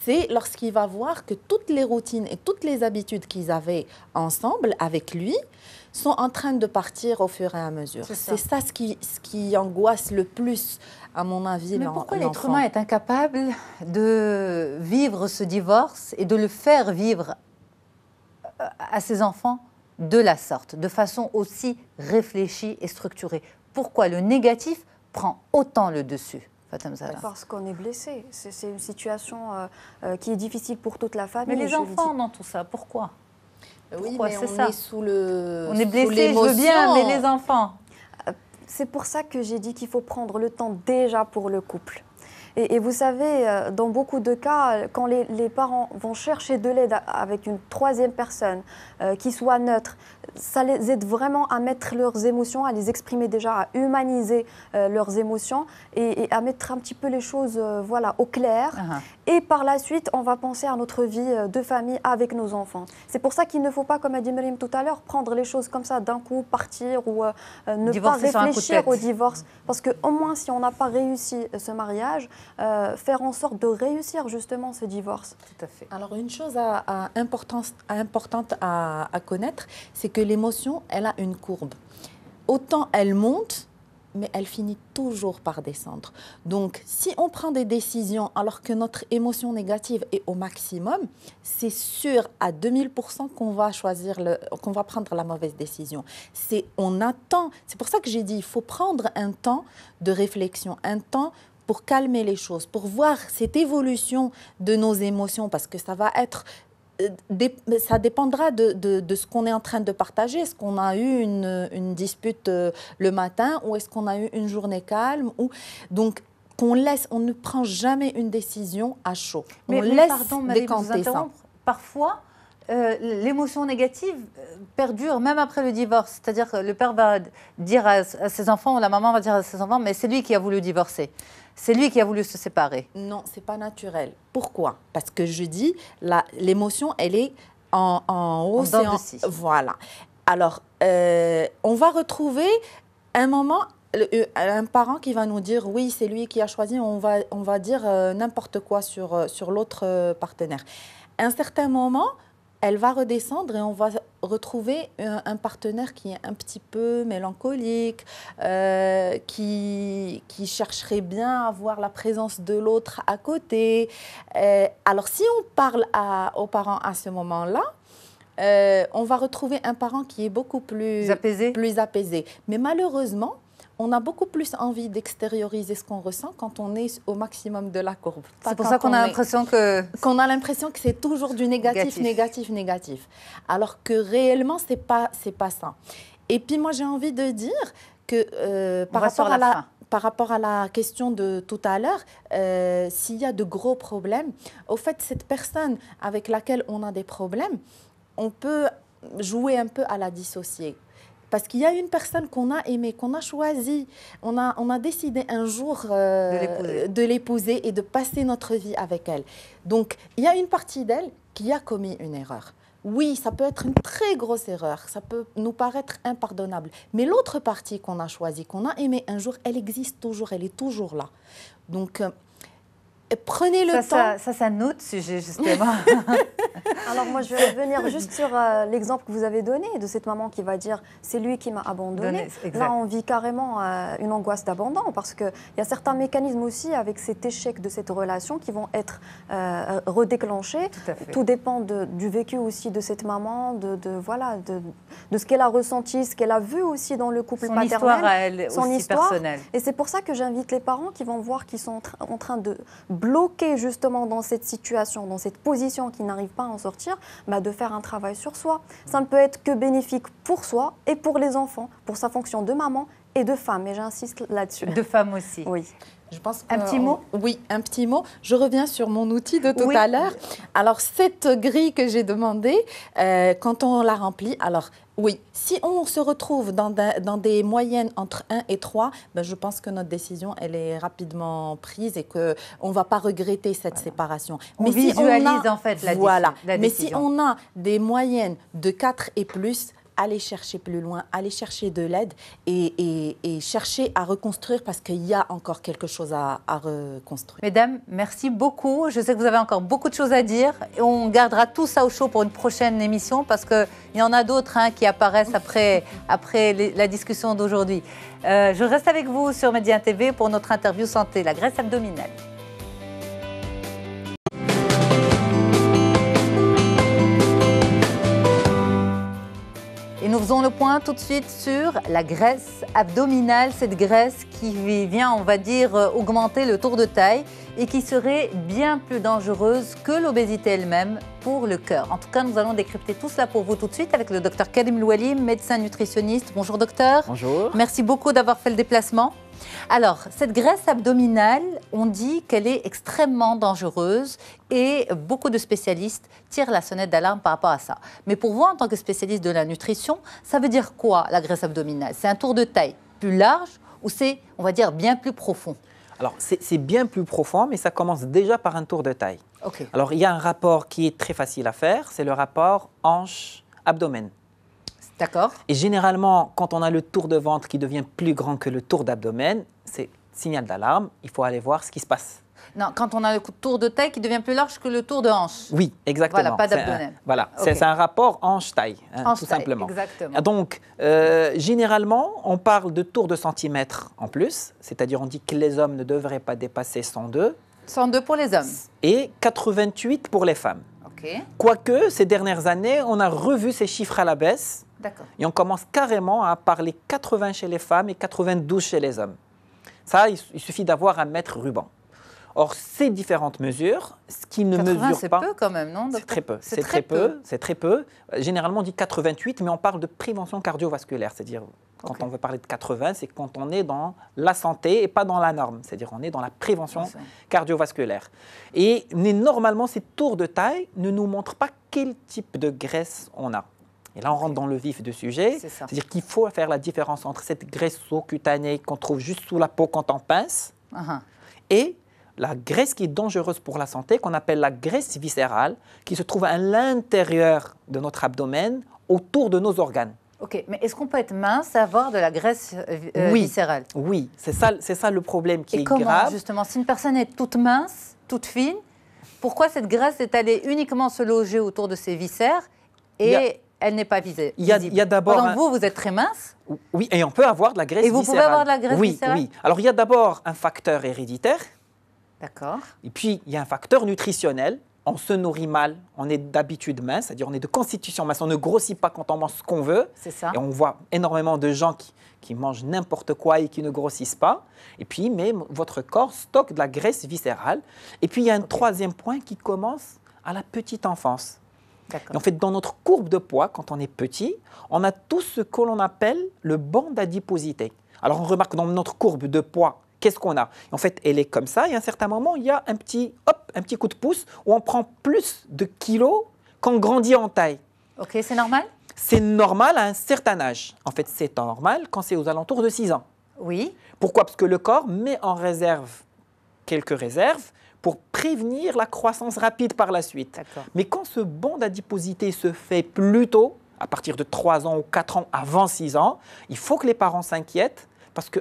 c'est lorsqu'il va voir que toutes les routines et toutes les habitudes qu'ils avaient ensemble avec lui, sont en train de partir au fur et à mesure. C'est ça, ce, qui, ce, qui, angoisse le plus, à mon avis. Mais pourquoi l'être humain est incapable de vivre ce divorce et de le faire vivre euh, à ses enfants de la sorte, de façon aussi réfléchie et structurée Pourquoi le négatif prend autant le dessus parce qu'on est blessé. C'est une situation euh, euh, qui est difficile pour toute la famille. Mais les enfants dans tout ça, pourquoi oui, on ça. est sous On est blessé, je veux bien, mais les enfants. Euh, c'est pour ça que j'ai dit qu'il faut prendre le temps déjà pour le couple. Et, vous savez, euh, dans beaucoup de cas, quand les, parents vont chercher de l'aide avec une troisième personne euh, qui soit neutre, ça les aide vraiment à mettre leurs émotions, à les exprimer déjà, à humaniser euh, leurs émotions et, à mettre un petit peu les choses voilà, au clair. Ah ah. Et par la suite, on va penser à notre vie de famille avec nos enfants. C'est pour ça qu'il ne faut pas, comme a dit Melim tout à l'heure, prendre les choses comme ça d'un coup, partir ou ne pas réfléchir au divorce. Parce qu'au moins, si on n'a pas réussi ce mariage, euh, faire en sorte de réussir justement ce divorce Tout à fait. Alors une chose à, importance, importante à, connaître, c'est que l'émotion, elle a une courbe. Autant elle monte, mais elle finit toujours par descendre. Donc, si on prend des décisions alors que notre émotion négative est au maximum, c'est sûr à 2000% qu'on va choisir qu'on va prendre la mauvaise décision. C'est on attend. C'est pour ça que j'ai dit, il faut prendre un temps de réflexion, un temps pour calmer les choses, pour voir cette évolution de nos émotions, parce que ça va être euh, ça dépendra de, de, ce qu'on est en train de partager. Est-ce qu'on a eu une, une, dispute euh, le matin ou est-ce qu'on a eu une journée calme ou... Donc, qu'on laisse, on ne prend jamais une décision à chaud. Mais, on laisse pardon, Marie, décanter vous Parfois, euh, l'émotion négative perdure même après le divorce. C'est-à-dire que le père va dire à, à ses enfants, ou la maman va dire à ses enfants, mais c'est lui qui a voulu divorcer c'est lui qui a voulu se séparer. Non, c'est pas naturel. Pourquoi Parce que je dis, l'émotion, elle est en, en hausse. voilà. Alors, euh, on va retrouver un moment euh, un parent qui va nous dire oui, c'est lui qui a choisi, on va, on va dire euh, n'importe quoi sur, sur l'autre partenaire. un certain moment, elle va redescendre et on va retrouver un, partenaire qui est un petit peu mélancolique, euh, qui, chercherait bien à voir la présence de l'autre à côté. Euh, alors si on parle aux parents à ce moment-là, euh, on va retrouver un parent qui est beaucoup plus apaisé. Mais malheureusement, on a beaucoup plus envie d'extérioriser ce qu'on ressent quand on est au maximum de la courbe. C'est pour ça qu'on a l'impression que qu'on a l'impression que c'est toujours du négatif, négatif, négatif, alors que réellement c'est pas pas ça. Et puis moi j'ai envie de dire que euh, par rapport à la par rapport à la question de tout à l'heure, euh, s'il y a de gros problèmes, au fait, cette personne avec laquelle on a des problèmes, on peut jouer un peu à la dissocier. Parce qu'il y a une personne qu'on a aimée, qu'on a choisie, on a, on a décidé un jour euh, de l'épouser et de passer notre vie avec elle. Donc, il y a une partie d'elle qui a commis une erreur. Oui, ça peut être une très grosse erreur, ça peut nous paraître impardonnable. Mais l'autre partie qu'on a choisie, qu'on a aimée un jour, elle existe toujours, elle est toujours là. Donc, euh, prenez le temps. Ça, c'est un autre sujet, justement. Alors, moi, je vais revenir juste sur euh, l'exemple que vous avez donné de cette maman qui va dire c'est lui qui m'a abandonné. Là, on vit carrément euh, une angoisse d'abandon parce qu'il y a certains mécanismes aussi avec cet échec de cette relation qui vont être euh, redéclenchés. Tout, dépend du vécu aussi de cette maman, de, voilà, de, ce qu'elle a ressenti, ce qu'elle a vu aussi dans le couple son Histoire elle, son aussi histoire personnelle. Et c'est pour ça que j'invite les parents qui vont voir qu'ils sont en train de bloqué justement dans cette situation, dans cette position qui n'arrive pas à en sortir, bah, de faire un travail sur soi. Ça ne peut être que bénéfique pour soi et pour les enfants, pour sa fonction de maman et de femme. Et j'insiste là-dessus. De femme aussi. Oui un petit mot Oui, un petit mot. Je reviens sur mon outil de tout à l'heure. Alors, cette grille que j'ai demandée, euh, quand on la remplit, alors oui, si on se retrouve dans, dans des moyennes entre 1 et 3, ben je pense que notre décision, elle est rapidement prise et qu'on ne va pas regretter cette séparation. Mais visualise en fait la, Mais si on a des moyennes de 4 et plus, aller chercher plus loin, aller chercher de l'aide et, chercher à reconstruire parce qu'il y a encore quelque chose à, reconstruire. Mesdames, merci beaucoup. Je sais que vous avez encore beaucoup de choses à dire. On gardera tout ça au chaud pour une prochaine émission parce qu'il y en a d'autres hein, qui apparaissent après, après la discussion d'aujourd'hui. Euh, je reste avec vous sur Média TV pour notre interview santé, la graisse abdominale. Faisons le point tout de suite sur la graisse abdominale, cette graisse qui vient, on va dire, augmenter le tour de taille et qui serait bien plus dangereuse que l'obésité elle-même pour le cœur. En tout cas, nous allons décrypter tout cela pour vous tout de suite avec le docteur Kadim Louali, médecin nutritionniste. Bonjour docteur. Bonjour. Merci beaucoup d'avoir fait le déplacement. Alors, cette graisse abdominale, on dit qu'elle est extrêmement dangereuse et beaucoup de spécialistes tirent la sonnette d'alarme par rapport à ça. Mais pour vous, en tant que spécialiste de la nutrition, ça veut dire quoi la graisse abdominale C'est un tour de taille plus large ou c'est, on va dire, bien plus profond alors, c'est bien plus profond, mais ça commence déjà par un tour de taille. Alors, il y a un rapport qui est très facile à faire, c'est le rapport hanche-abdomen. D'accord. Et généralement, quand on a le tour de ventre qui devient plus grand que le tour d'abdomen, c'est signal d'alarme, il faut aller voir ce qui se passe. Non, quand on a le tour de taille qui devient plus large que le tour de hanche. Oui, exactement. Voilà, pas d'abdomen. Voilà, c'est un rapport hein, hanche-taille, tout simplement. Exactement. Donc, euh, généralement, on parle de tour de centimètre en plus, c'est-à-dire on dit que les hommes ne devraient pas dépasser 102. 102 pour les hommes. Et 88 pour les femmes. Quoique, ces dernières années, on a revu ces chiffres à la baisse et on commence carrément à parler 80 chez les femmes et 92 chez les hommes. Ça, il, suffit d'avoir un mètre ruban. Or, ces différentes mesures, ce qui ne mesure pas. C'est peu quand même, non C'est très peu. C'est très, peu. C'est très peu. Généralement, on dit 88, mais on parle de prévention cardiovasculaire. C'est-à-dire, quand on veut parler de 80, c'est quand on est dans la santé et pas dans la norme. C'est-à-dire, on est dans la prévention cardiovasculaire. Et normalement, ces tours de taille ne nous montrent pas quel type de graisse on a. Et là, on rentre dans le vif du sujet. C'est-à-dire qu'il faut faire la différence entre cette graisse sous-cutanée qu'on trouve juste sous la peau quand on pince uh-huh. et la graisse qui est dangereuse pour la santé, qu'on appelle la graisse viscérale, qui se trouve à l'intérieur de notre abdomen, autour de nos organes. Ok, mais est-ce qu'on peut être mince, avoir de la graisse euh, euh, viscérale Oui, c'est ça, c'est ça le problème qui Et est comment, Justement, si une personne est toute mince, toute fine, pourquoi cette graisse est allée uniquement se loger autour de ses viscères et elle n'est pas visée. Il y a, d'abord. vous, vous êtes très mince. Oui, et on peut avoir de la graisse viscérale. Et vous pouvez avoir de la graisse viscérale Oui, Alors, il y a d'abord un facteur héréditaire. D'accord. Et puis, il y a un facteur nutritionnel. On se nourrit mal, on est d'habitude mince, c'est-à-dire on est de constitution mince, on ne grossit pas quand on mange ce qu'on veut. C'est ça. Et on voit énormément de gens qui, mangent n'importe quoi et qui ne grossissent pas. Et puis, mais votre corps stocke de la graisse viscérale. Et puis, il y a un troisième point qui commence à la petite enfance en fait, dans notre courbe de poids, quand on est petit, on a tout ce que l'on appelle le banc d'adiposité. Alors on remarque dans notre courbe de poids, qu'est-ce qu'on a En fait, elle est comme ça, et à un certain moment, il y a un petit, hop, un petit coup de pouce où on prend plus de kilos qu'on grandit en taille. Ok, c'est normal C'est normal à un certain âge. En fait, c'est normal quand c'est aux alentours de 6 ans. Oui. Pourquoi Parce que le corps met en réserve quelques réserves pour prévenir la croissance rapide par la suite. Mais quand ce bond d'adiposité se fait plus tôt, à partir de 3 ans ou 4 ans avant 6 ans, il faut que les parents s'inquiètent parce que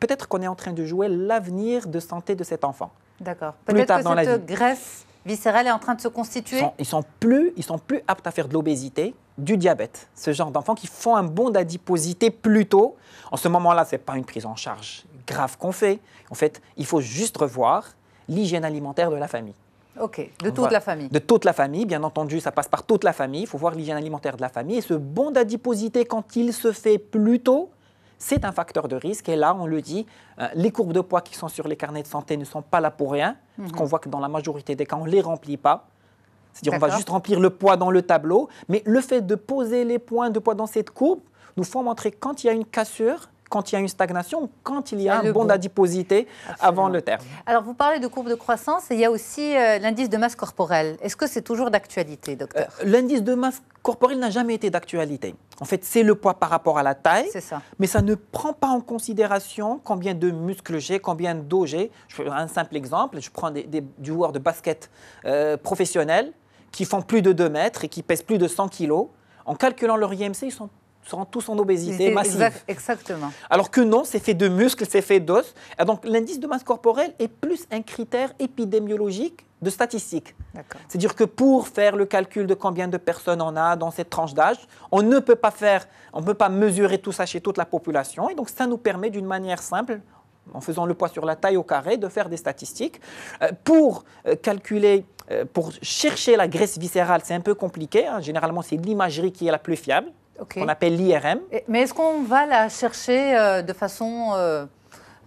peut-être qu'on est en train de jouer l'avenir de santé de cet enfant. D'accord. Peut-être que cette graisse viscérale est en train de se constituer. Ils sont, ils sont plus, ils sont plus aptes à faire de l'obésité, du diabète. Ce genre d'enfants qui font un bond d'adiposité plus tôt. En ce moment-là, c'est pas une prise en charge grave qu'on fait. En fait, il faut juste revoir l'hygiène alimentaire de la famille. Ok, de toute la famille. De toute la famille, bien entendu, ça passe par toute la famille. Il faut voir l'hygiène alimentaire de la famille. Et ce bond d'adiposité, quand il se fait plus tôt, c'est un facteur de risque. Et là, on le dit, euh, les courbes de poids qui sont sur les carnets de santé ne sont pas là pour rien. Parce mhm. qu'on voit que dans la majorité des cas, on ne les remplit pas. C'est-à-dire, on va juste remplir le poids dans le tableau. Mais le fait de poser les points de poids dans cette courbe nous font montrer quand il y a une cassure, quand il y a une stagnation, quand il y a ah, un bond d'adiposité avant le terme. Alors, vous parlez de courbe de croissance et il y a aussi euh, l'indice de masse corporelle. Est-ce que c'est toujours d'actualité, docteur euh, L'indice de masse corporelle n'a jamais été d'actualité. En fait, c'est le poids par rapport à la taille, ça. mais ça ne prend pas en considération combien de muscles j'ai, combien d'eau j'ai. Je fais un simple exemple, je prends des, joueurs de basket euh, professionnels qui font plus de 2 mètres et qui pèsent plus de 100 kg. En calculant leur IMC, ils sont tous son obésité massive. exactement. Alors que non, c'est fait de muscles, c'est fait d'os. donc l'indice de masse corporelle est plus un critère épidémiologique de statistique. C'est-à-dire que pour faire le calcul de combien de personnes on a dans cette tranche d'âge, on ne peut pas faire, on peut pas mesurer tout ça chez toute la population. Et donc ça nous permet d'une manière simple, en faisant le poids sur la taille au carré, de faire des statistiques. Euh, pour euh, calculer, euh, pour chercher la graisse viscérale, c'est un peu compliqué. Hein. Généralement, c'est l'imagerie qui est la plus fiable on qu'on appelle l'IRM. Mais est-ce qu'on va la chercher euh, de façon euh,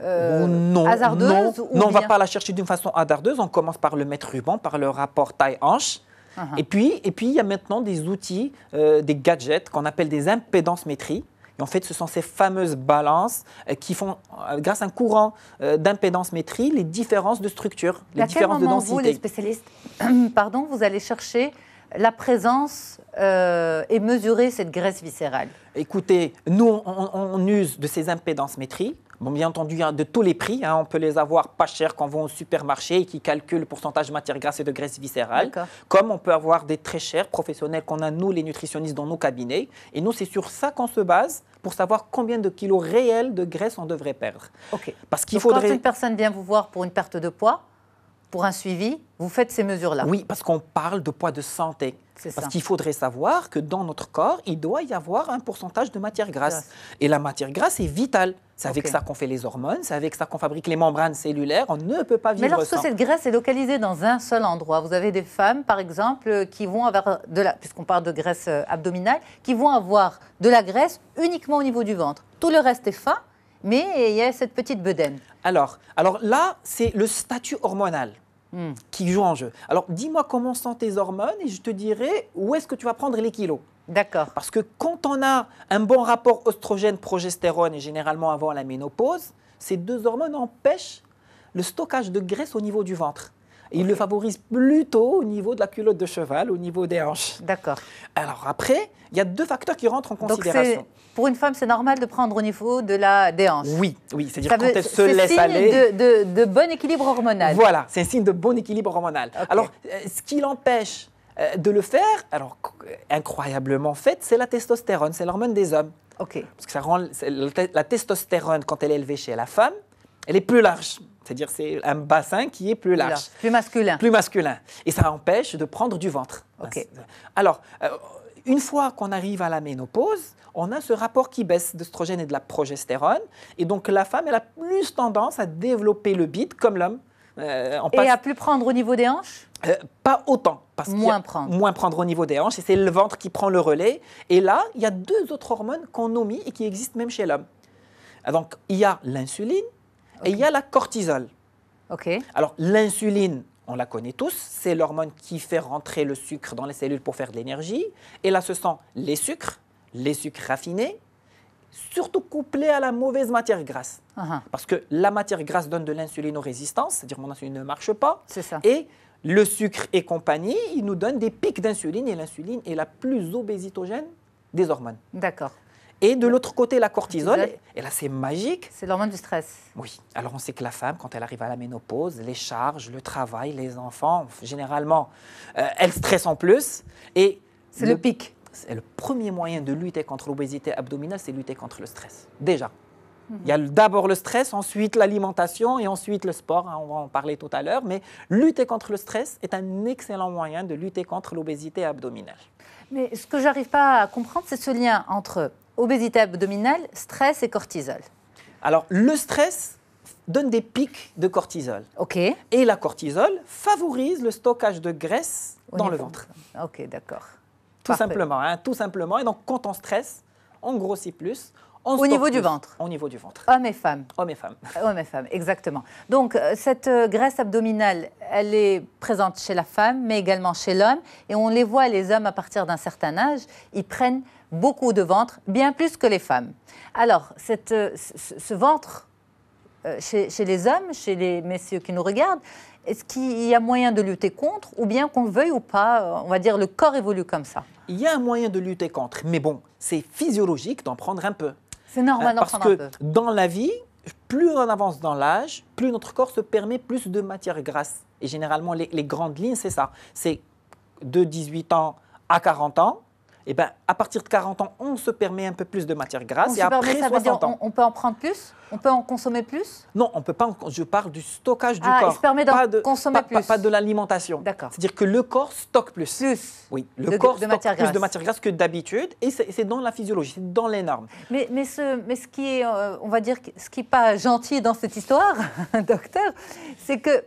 euh, non, hasardeuse Non, on ne va pas la chercher d'une façon hasardeuse. On commence par le mettre ruban, par le rapport taille-hanche. Ah ah. Et puis, et puis, il y a maintenant des outils, des gadgets qu'on appelle des impédances métries. Et en fait, ce sont ces fameuses balances qui font, grâce à un courant d'impédance métrie, les différences de structure, les différences de densité. Vous, les spécialistes, pardon, vous allez chercher la présence et euh, mesurer cette graisse viscérale Écoutez, nous, on, use de ces impédances bien entendu, de tous les prix, hein. on peut les avoir pas chers quand on va au supermarché et qui calculent le pourcentage de matière grasse et de graisse viscérale. Comme on peut avoir des très chers professionnels qu'on a, nous, les nutritionnistes, dans nos cabinets. Et nous, c'est sur ça qu'on se base pour savoir combien de kilos réels de graisse on devrait perdre. Parce qu'il faudrait. Quand une personne vient vous voir pour une perte de poids, pour un suivi, vous faites ces mesures-là. Oui, parce qu'on parle de poids de santé. Parce qu'il faudrait savoir que dans notre corps, il doit y avoir un pourcentage de matière grasse. Et la matière grasse est vitale. C'est avec ça qu'on fait les hormones, c'est avec ça qu'on fabrique les membranes cellulaires. On ne peut pas vivre sans. Mais lorsque cette graisse est localisée dans un seul endroit, vous avez des femmes, par exemple, qui vont avoir de la, puisqu'on parle de graisse euh, abdominale, qui vont avoir de la graisse uniquement au niveau du ventre. Tout le reste est fin, mais il y a cette petite bedaine. Alors, alors là, c'est le statut hormonal. Hmm. qui joue en jeu. Alors dis-moi comment sont tes hormones et je te dirai où est-ce que tu vas prendre les kilos. D'accord. Parce que quand on a un bon rapport oestrogène-progestérone et généralement avant la ménopause, ces deux hormones empêchent le stockage de graisse au niveau du ventre. Il le favorise plutôt au niveau de la culotte de cheval, au niveau des hanches. D'accord. Alors après, il y a deux facteurs qui rentrent en considération. pour une femme, c'est normal de prendre au niveau de la des hanches. Oui, oui, c'est-à-dire quand elle se laisse aller. C'est De, signe de bon équilibre hormonal. Voilà, c'est un signe de bon équilibre hormonal. Alors, euh, ce qui l'empêche euh, de le faire, alors euh, incroyablement fait, c'est la testostérone, c'est l'hormone des hommes. Ok. Parce que ça rend la testostérone quand elle est élevée chez la femme, elle est plus large. C'est-à-dire c'est un bassin qui est plus large. plus masculin. Plus masculin. Et ça empêche de prendre du ventre. Ok. Alors, euh, une fois qu'on arrive à la ménopause, on a ce rapport qui baisse d'œstrogène et de la progestérone. Et donc la femme, elle a plus tendance à développer le bide comme l'homme. Euh, et à plus prendre au niveau des hanches euh, Pas autant. Parce moins prendre. Moins prendre au niveau des hanches. Et c'est le ventre qui prend le relais. Et là, il y a deux autres hormones qu'on omit et qui existent même chez l'homme. Donc il y a l'insuline et il y a la cortisol. Ok. Alors l'insuline, on la connaît tous, c'est l'hormone qui fait rentrer le sucre dans les cellules pour faire de l'énergie. Et là, ce sont les sucres, les sucres raffinés, surtout couplés à la mauvaise matière grasse. Ah, ah. Parce que la matière grasse donne de résistances, c'est-à-dire mon insuline ne marche pas. C'est ça. Et le sucre et compagnie, il nous donne des pics d'insuline et l'insuline est la plus obésitogène des hormones. D'accord. Et de l'autre côté, la cortisol, et là c'est magique. C'est l'hormone du stress. Oui. Alors on sait que la femme, quand elle arrive à la ménopause, les charges, le travail, les enfants, généralement, euh, elle stresse en plus. Et c'est le, pic c'est Le premier moyen de lutter contre l'obésité abdominale, c'est lutter contre le stress. Déjà. Mhm. Il y a d'abord le stress, ensuite l'alimentation et ensuite le sport, hein, on va en parler tout à l'heure, mais lutter contre le stress est un excellent moyen de lutter contre l'obésité abdominale. Mais ce que j'arrive pas à comprendre, c'est ce lien entre obésité abdominale, stress et cortisol. Alors, le stress donne des pics de cortisol. OK. Et la cortisol favorise le stockage de graisse dans le ventre. OK, d'accord. Tout simplement, hein, tout simplement. Et donc, quand on stresse, on grossit plus, au niveau du ventre. Au niveau du ventre. Hommes et femmes. Hommes et femmes. Euh, hommes et femmes, exactement. Donc euh, cette euh, graisse abdominale, elle est présente chez la femme, mais également chez l'homme. Et on les voit, les hommes, à partir d'un certain âge, ils prennent beaucoup de ventre, bien plus que les femmes. Alors, euh, ce, ventre euh, chez, les hommes, chez les messieurs qui nous regardent, est-ce qu'il y a moyen de lutter contre ou bien qu'on veuille ou pas, euh, on va dire, le corps évolue comme ça Il y a un moyen de lutter contre, mais bon, c'est physiologique d'en prendre un peu. C'est normal d'en hein, prendre un peu. Parce que dans la vie, plus on avance dans l'âge, plus notre corps se permet plus de matière grasse. Et généralement, les grandes lignes, c'est ça. C'est de 18 ans à 40 ans, eh ben, à partir de 40 ans, on se permet un peu plus de matière grasse. On et après ans, on, peut en prendre plus On peut en consommer plus Non, on peut pas. je parle du stockage du ah, corps. Ah, se permet d'en consommer pas, plus. Pas, pas de l'alimentation. C'est-à-dire que le corps stocke plus. Plus. Oui, le de, corps plus de matière grasse que d'habitude. Et c'est dans la physiologie, c'est dans les normes. Mais, mais, ce, mais ce qui est, euh, on va dire, ce qui n'est pas gentil dans cette histoire, docteur, c'est que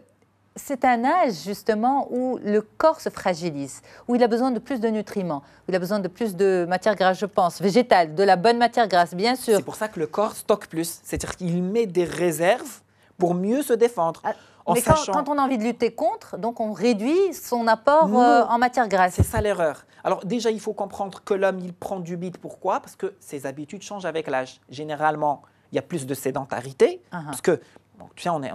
c'est un âge justement où le corps se fragilise, où il a besoin de plus de nutriments, où il a besoin de plus de matière grasse, je pense, végétale, de la bonne matière grasse, bien sûr. C'est pour ça que le corps stocke plus, c'est-à-dire qu'il met des réserves pour mieux se défendre. Ah, mais quand, on a envie de lutter contre, donc on réduit son apport euh, en matière grasse. C'est ça l'erreur. Alors déjà, il faut comprendre que l'homme, il prend du bide. Pourquoi Parce que ses habitudes changent avec l'âge. Généralement, il y a plus de sédentarité, ah ah. parce que tu sais, on, est,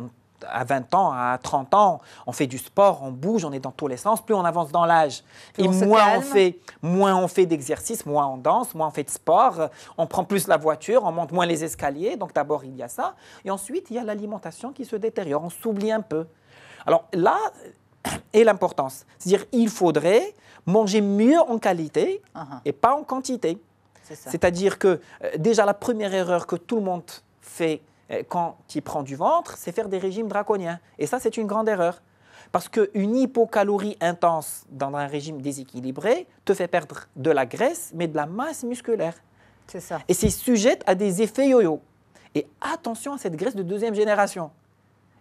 à 20 ans, à 30 ans, on fait du sport, on bouge, on est dans tous les sens, plus on avance dans l'âge. Et moins, on fait, moins on fait d'exercice, moins on danse, moins on fait de sport, on prend plus la voiture, on monte moins les escaliers. Donc d'abord, il y a ça. Et ensuite, il y a l'alimentation qui se détériore, on s'oublie un peu. Alors là est l'importance. C'est-à-dire, il faudrait manger mieux en qualité uh-huh. et pas en quantité. C'est-à-dire que euh, déjà, la première erreur que tout le monde fait, euh, quand tu prends du ventre, c'est faire des régimes draconiens. Et ça, c'est une grande erreur. Parce qu'une hypocalorie intense dans un régime déséquilibré te fait perdre de la graisse, mais de la masse musculaire. C'est ça. Et c'est sujette à des effets yo-yo. Et attention à cette graisse de deuxième génération.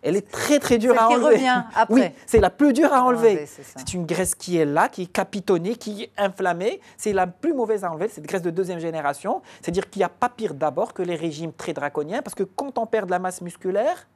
Elle est très très dure à enlever. revient après. Oui, c'est la plus dure à ah, enlever. c'est une graisse qui est là, qui est capitonnée, qui est inflammée. C'est la plus mauvaise à enlever. C'est la graisse de deuxième génération. C'est-à-dire qu'il n'y a pas pire d'abord que les régimes très draconiens, parce que quand on perd de la masse musculaire,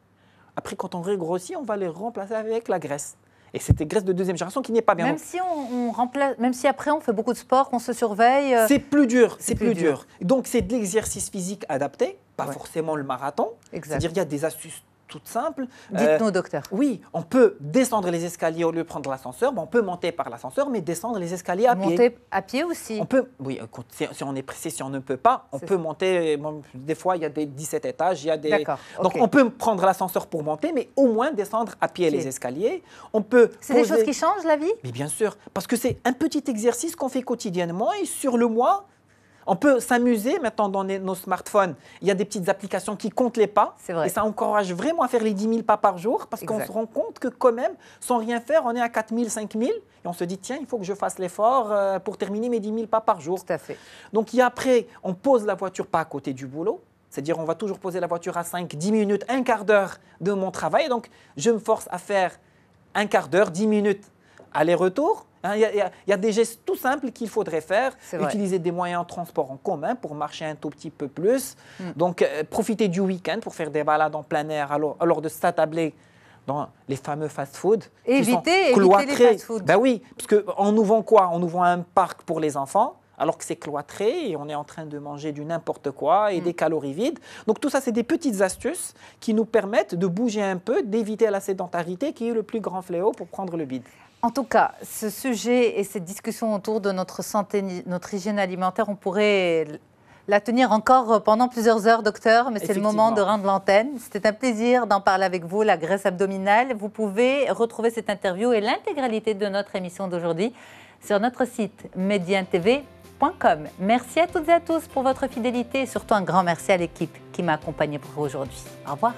après quand on regrossit, on va les remplacer avec la graisse. Et c'était graisse de deuxième génération qui n'est pas bien. Même si on, remplace, même si après on fait beaucoup de sport, qu'on se surveille. Euh, c'est plus dur, c'est plus, dur. Donc c'est de l'exercice physique adapté, pas forcément le marathon. C'est-à-dire il y a des astuces toute simple. Dites-nous, euh, docteur. Oui, on peut descendre les escaliers au lieu de prendre l'ascenseur. on peut monter par l'ascenseur, mais descendre les escaliers à pied. Monter à pied aussi. On peut, oui, si, on est pressé, si on ne peut pas, on peut monter. Euh, des fois, il y a des 17 étages, il y a des. Donc, on peut prendre l'ascenseur pour monter, mais au moins descendre à pied les escaliers. On peut. C'est des choses qui changent la vie. Mais bien sûr, parce que c'est un petit exercice qu'on fait quotidiennement et sur le mois. On peut s'amuser maintenant dans nos smartphones. Il y a des petites applications qui comptent les pas. Vrai. Et ça encourage vraiment à faire les 10 000 pas par jour parce qu'on se rend compte que quand même, sans rien faire, on est à 4 000, 5 000. Et on se dit, tiens, il faut que je fasse l'effort euh, pour terminer mes 10 000 pas par jour. Tout à fait. Donc, après, on pose la voiture pas à côté du boulot. C'est-à-dire, on va toujours poser la voiture à 5, 10 minutes, un quart d'heure de mon travail. Donc, je me force à faire un quart d'heure, 10 minutes aller-retour il hein, y, a des gestes tout simples qu'il faudrait faire. Utiliser des moyens de transport en commun pour marcher un tout petit peu plus. Hmm. Donc, euh, profiter du week-end pour faire des balades en plein air alors, de s'attabler dans les fameux fast-food. Éviter, éviter les fast-food. Ben oui, parce qu'en nous vend quoi On nous un parc pour les enfants alors que c'est cloîtré et on est en train de manger du n'importe quoi et hmm. des calories vides. Donc tout ça, c'est des petites astuces qui nous permettent de bouger un peu, d'éviter la sédentarité qui est le plus grand fléau pour prendre le bide. En tout cas, ce sujet et cette discussion autour de notre santé, notre hygiène alimentaire, on pourrait la tenir encore pendant plusieurs heures, docteur, mais c'est le moment de rendre l'antenne. C'était un plaisir d'en parler avec vous, la graisse abdominale. Vous pouvez retrouver cette interview et l'intégralité de notre émission d'aujourd'hui sur notre site mediantv.com. Merci à toutes et à tous pour votre fidélité et surtout un grand merci à l'équipe qui m'a accompagné pour aujourd'hui. Au revoir.